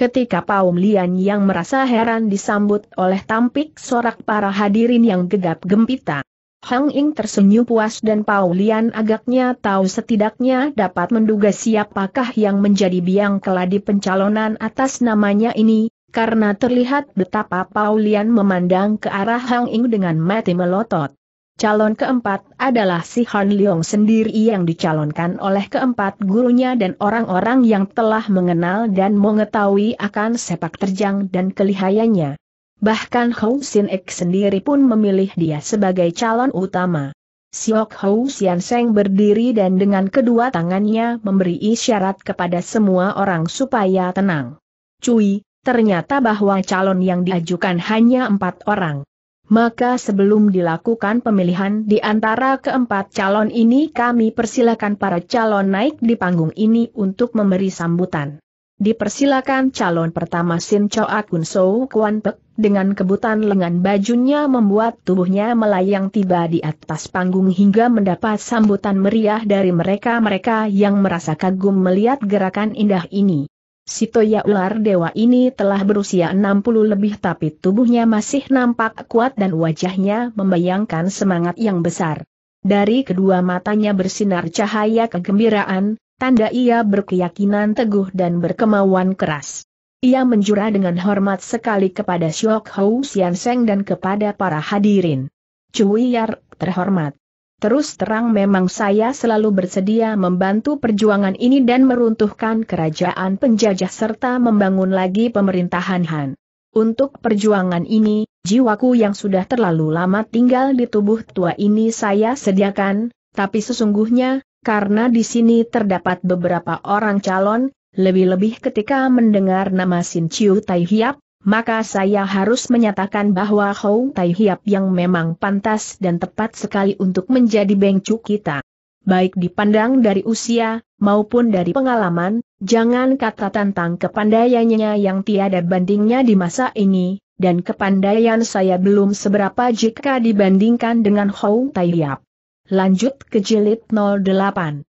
Ketika Paum Lian yang merasa heran disambut oleh tampik sorak para hadirin yang gegap gempita. Hang Ing tersenyum puas dan Paulian agaknya tahu setidaknya dapat menduga siapakah yang menjadi biang keladi pencalonan atas namanya ini, karena terlihat betapa Paulian memandang ke arah Hang Ing dengan mati melotot. Calon keempat adalah si Han Leong sendiri yang dicalonkan oleh keempat gurunya dan orang-orang yang telah mengenal dan mengetahui akan sepak terjang dan kelihayannya. Bahkan Hou Xin Ek sendiri pun memilih dia sebagai calon utama. Siok Hou Sian Seng berdiri dan dengan kedua tangannya memberi isyarat kepada semua orang supaya tenang. Cui, ternyata bahwa calon yang diajukan hanya empat orang. Maka sebelum dilakukan pemilihan di antara keempat calon ini kami persilakan para calon naik di panggung ini untuk memberi sambutan. Dipersilakan calon pertama Sin Cho Akun So Kuan Pek, dengan kebutan lengan bajunya membuat tubuhnya melayang tiba di atas panggung hingga mendapat sambutan meriah dari mereka-mereka yang merasa kagum melihat gerakan indah ini. Si Toya ular dewa ini telah berusia 60 lebih tapi tubuhnya masih nampak kuat dan wajahnya membayangkan semangat yang besar. Dari kedua matanya bersinar cahaya kegembiraan, tanda ia berkeyakinan teguh dan berkemauan keras. Ia menjura dengan hormat sekali kepada Shiok Hou Sian Seng dan kepada para hadirin. Cui Yar, terhormat. Terus terang memang saya selalu bersedia membantu perjuangan ini dan meruntuhkan kerajaan penjajah serta membangun lagi pemerintahan Han. Untuk perjuangan ini, jiwaku yang sudah terlalu lama tinggal di tubuh tua ini saya sediakan, tapi sesungguhnya, karena di sini terdapat beberapa orang calon, lebih-lebih ketika mendengar nama Sin Chiu Tai Hiap, maka saya harus menyatakan bahwa Hou Tai Hiap yang memang pantas dan tepat sekali untuk menjadi bengcu kita. Baik dipandang dari usia, maupun dari pengalaman, jangan kata tentang kepandaiannya yang tiada bandingnya di masa ini, dan kepandaian saya belum seberapa jika dibandingkan dengan Hou Tai Hiap. Lanjut ke jilid 08.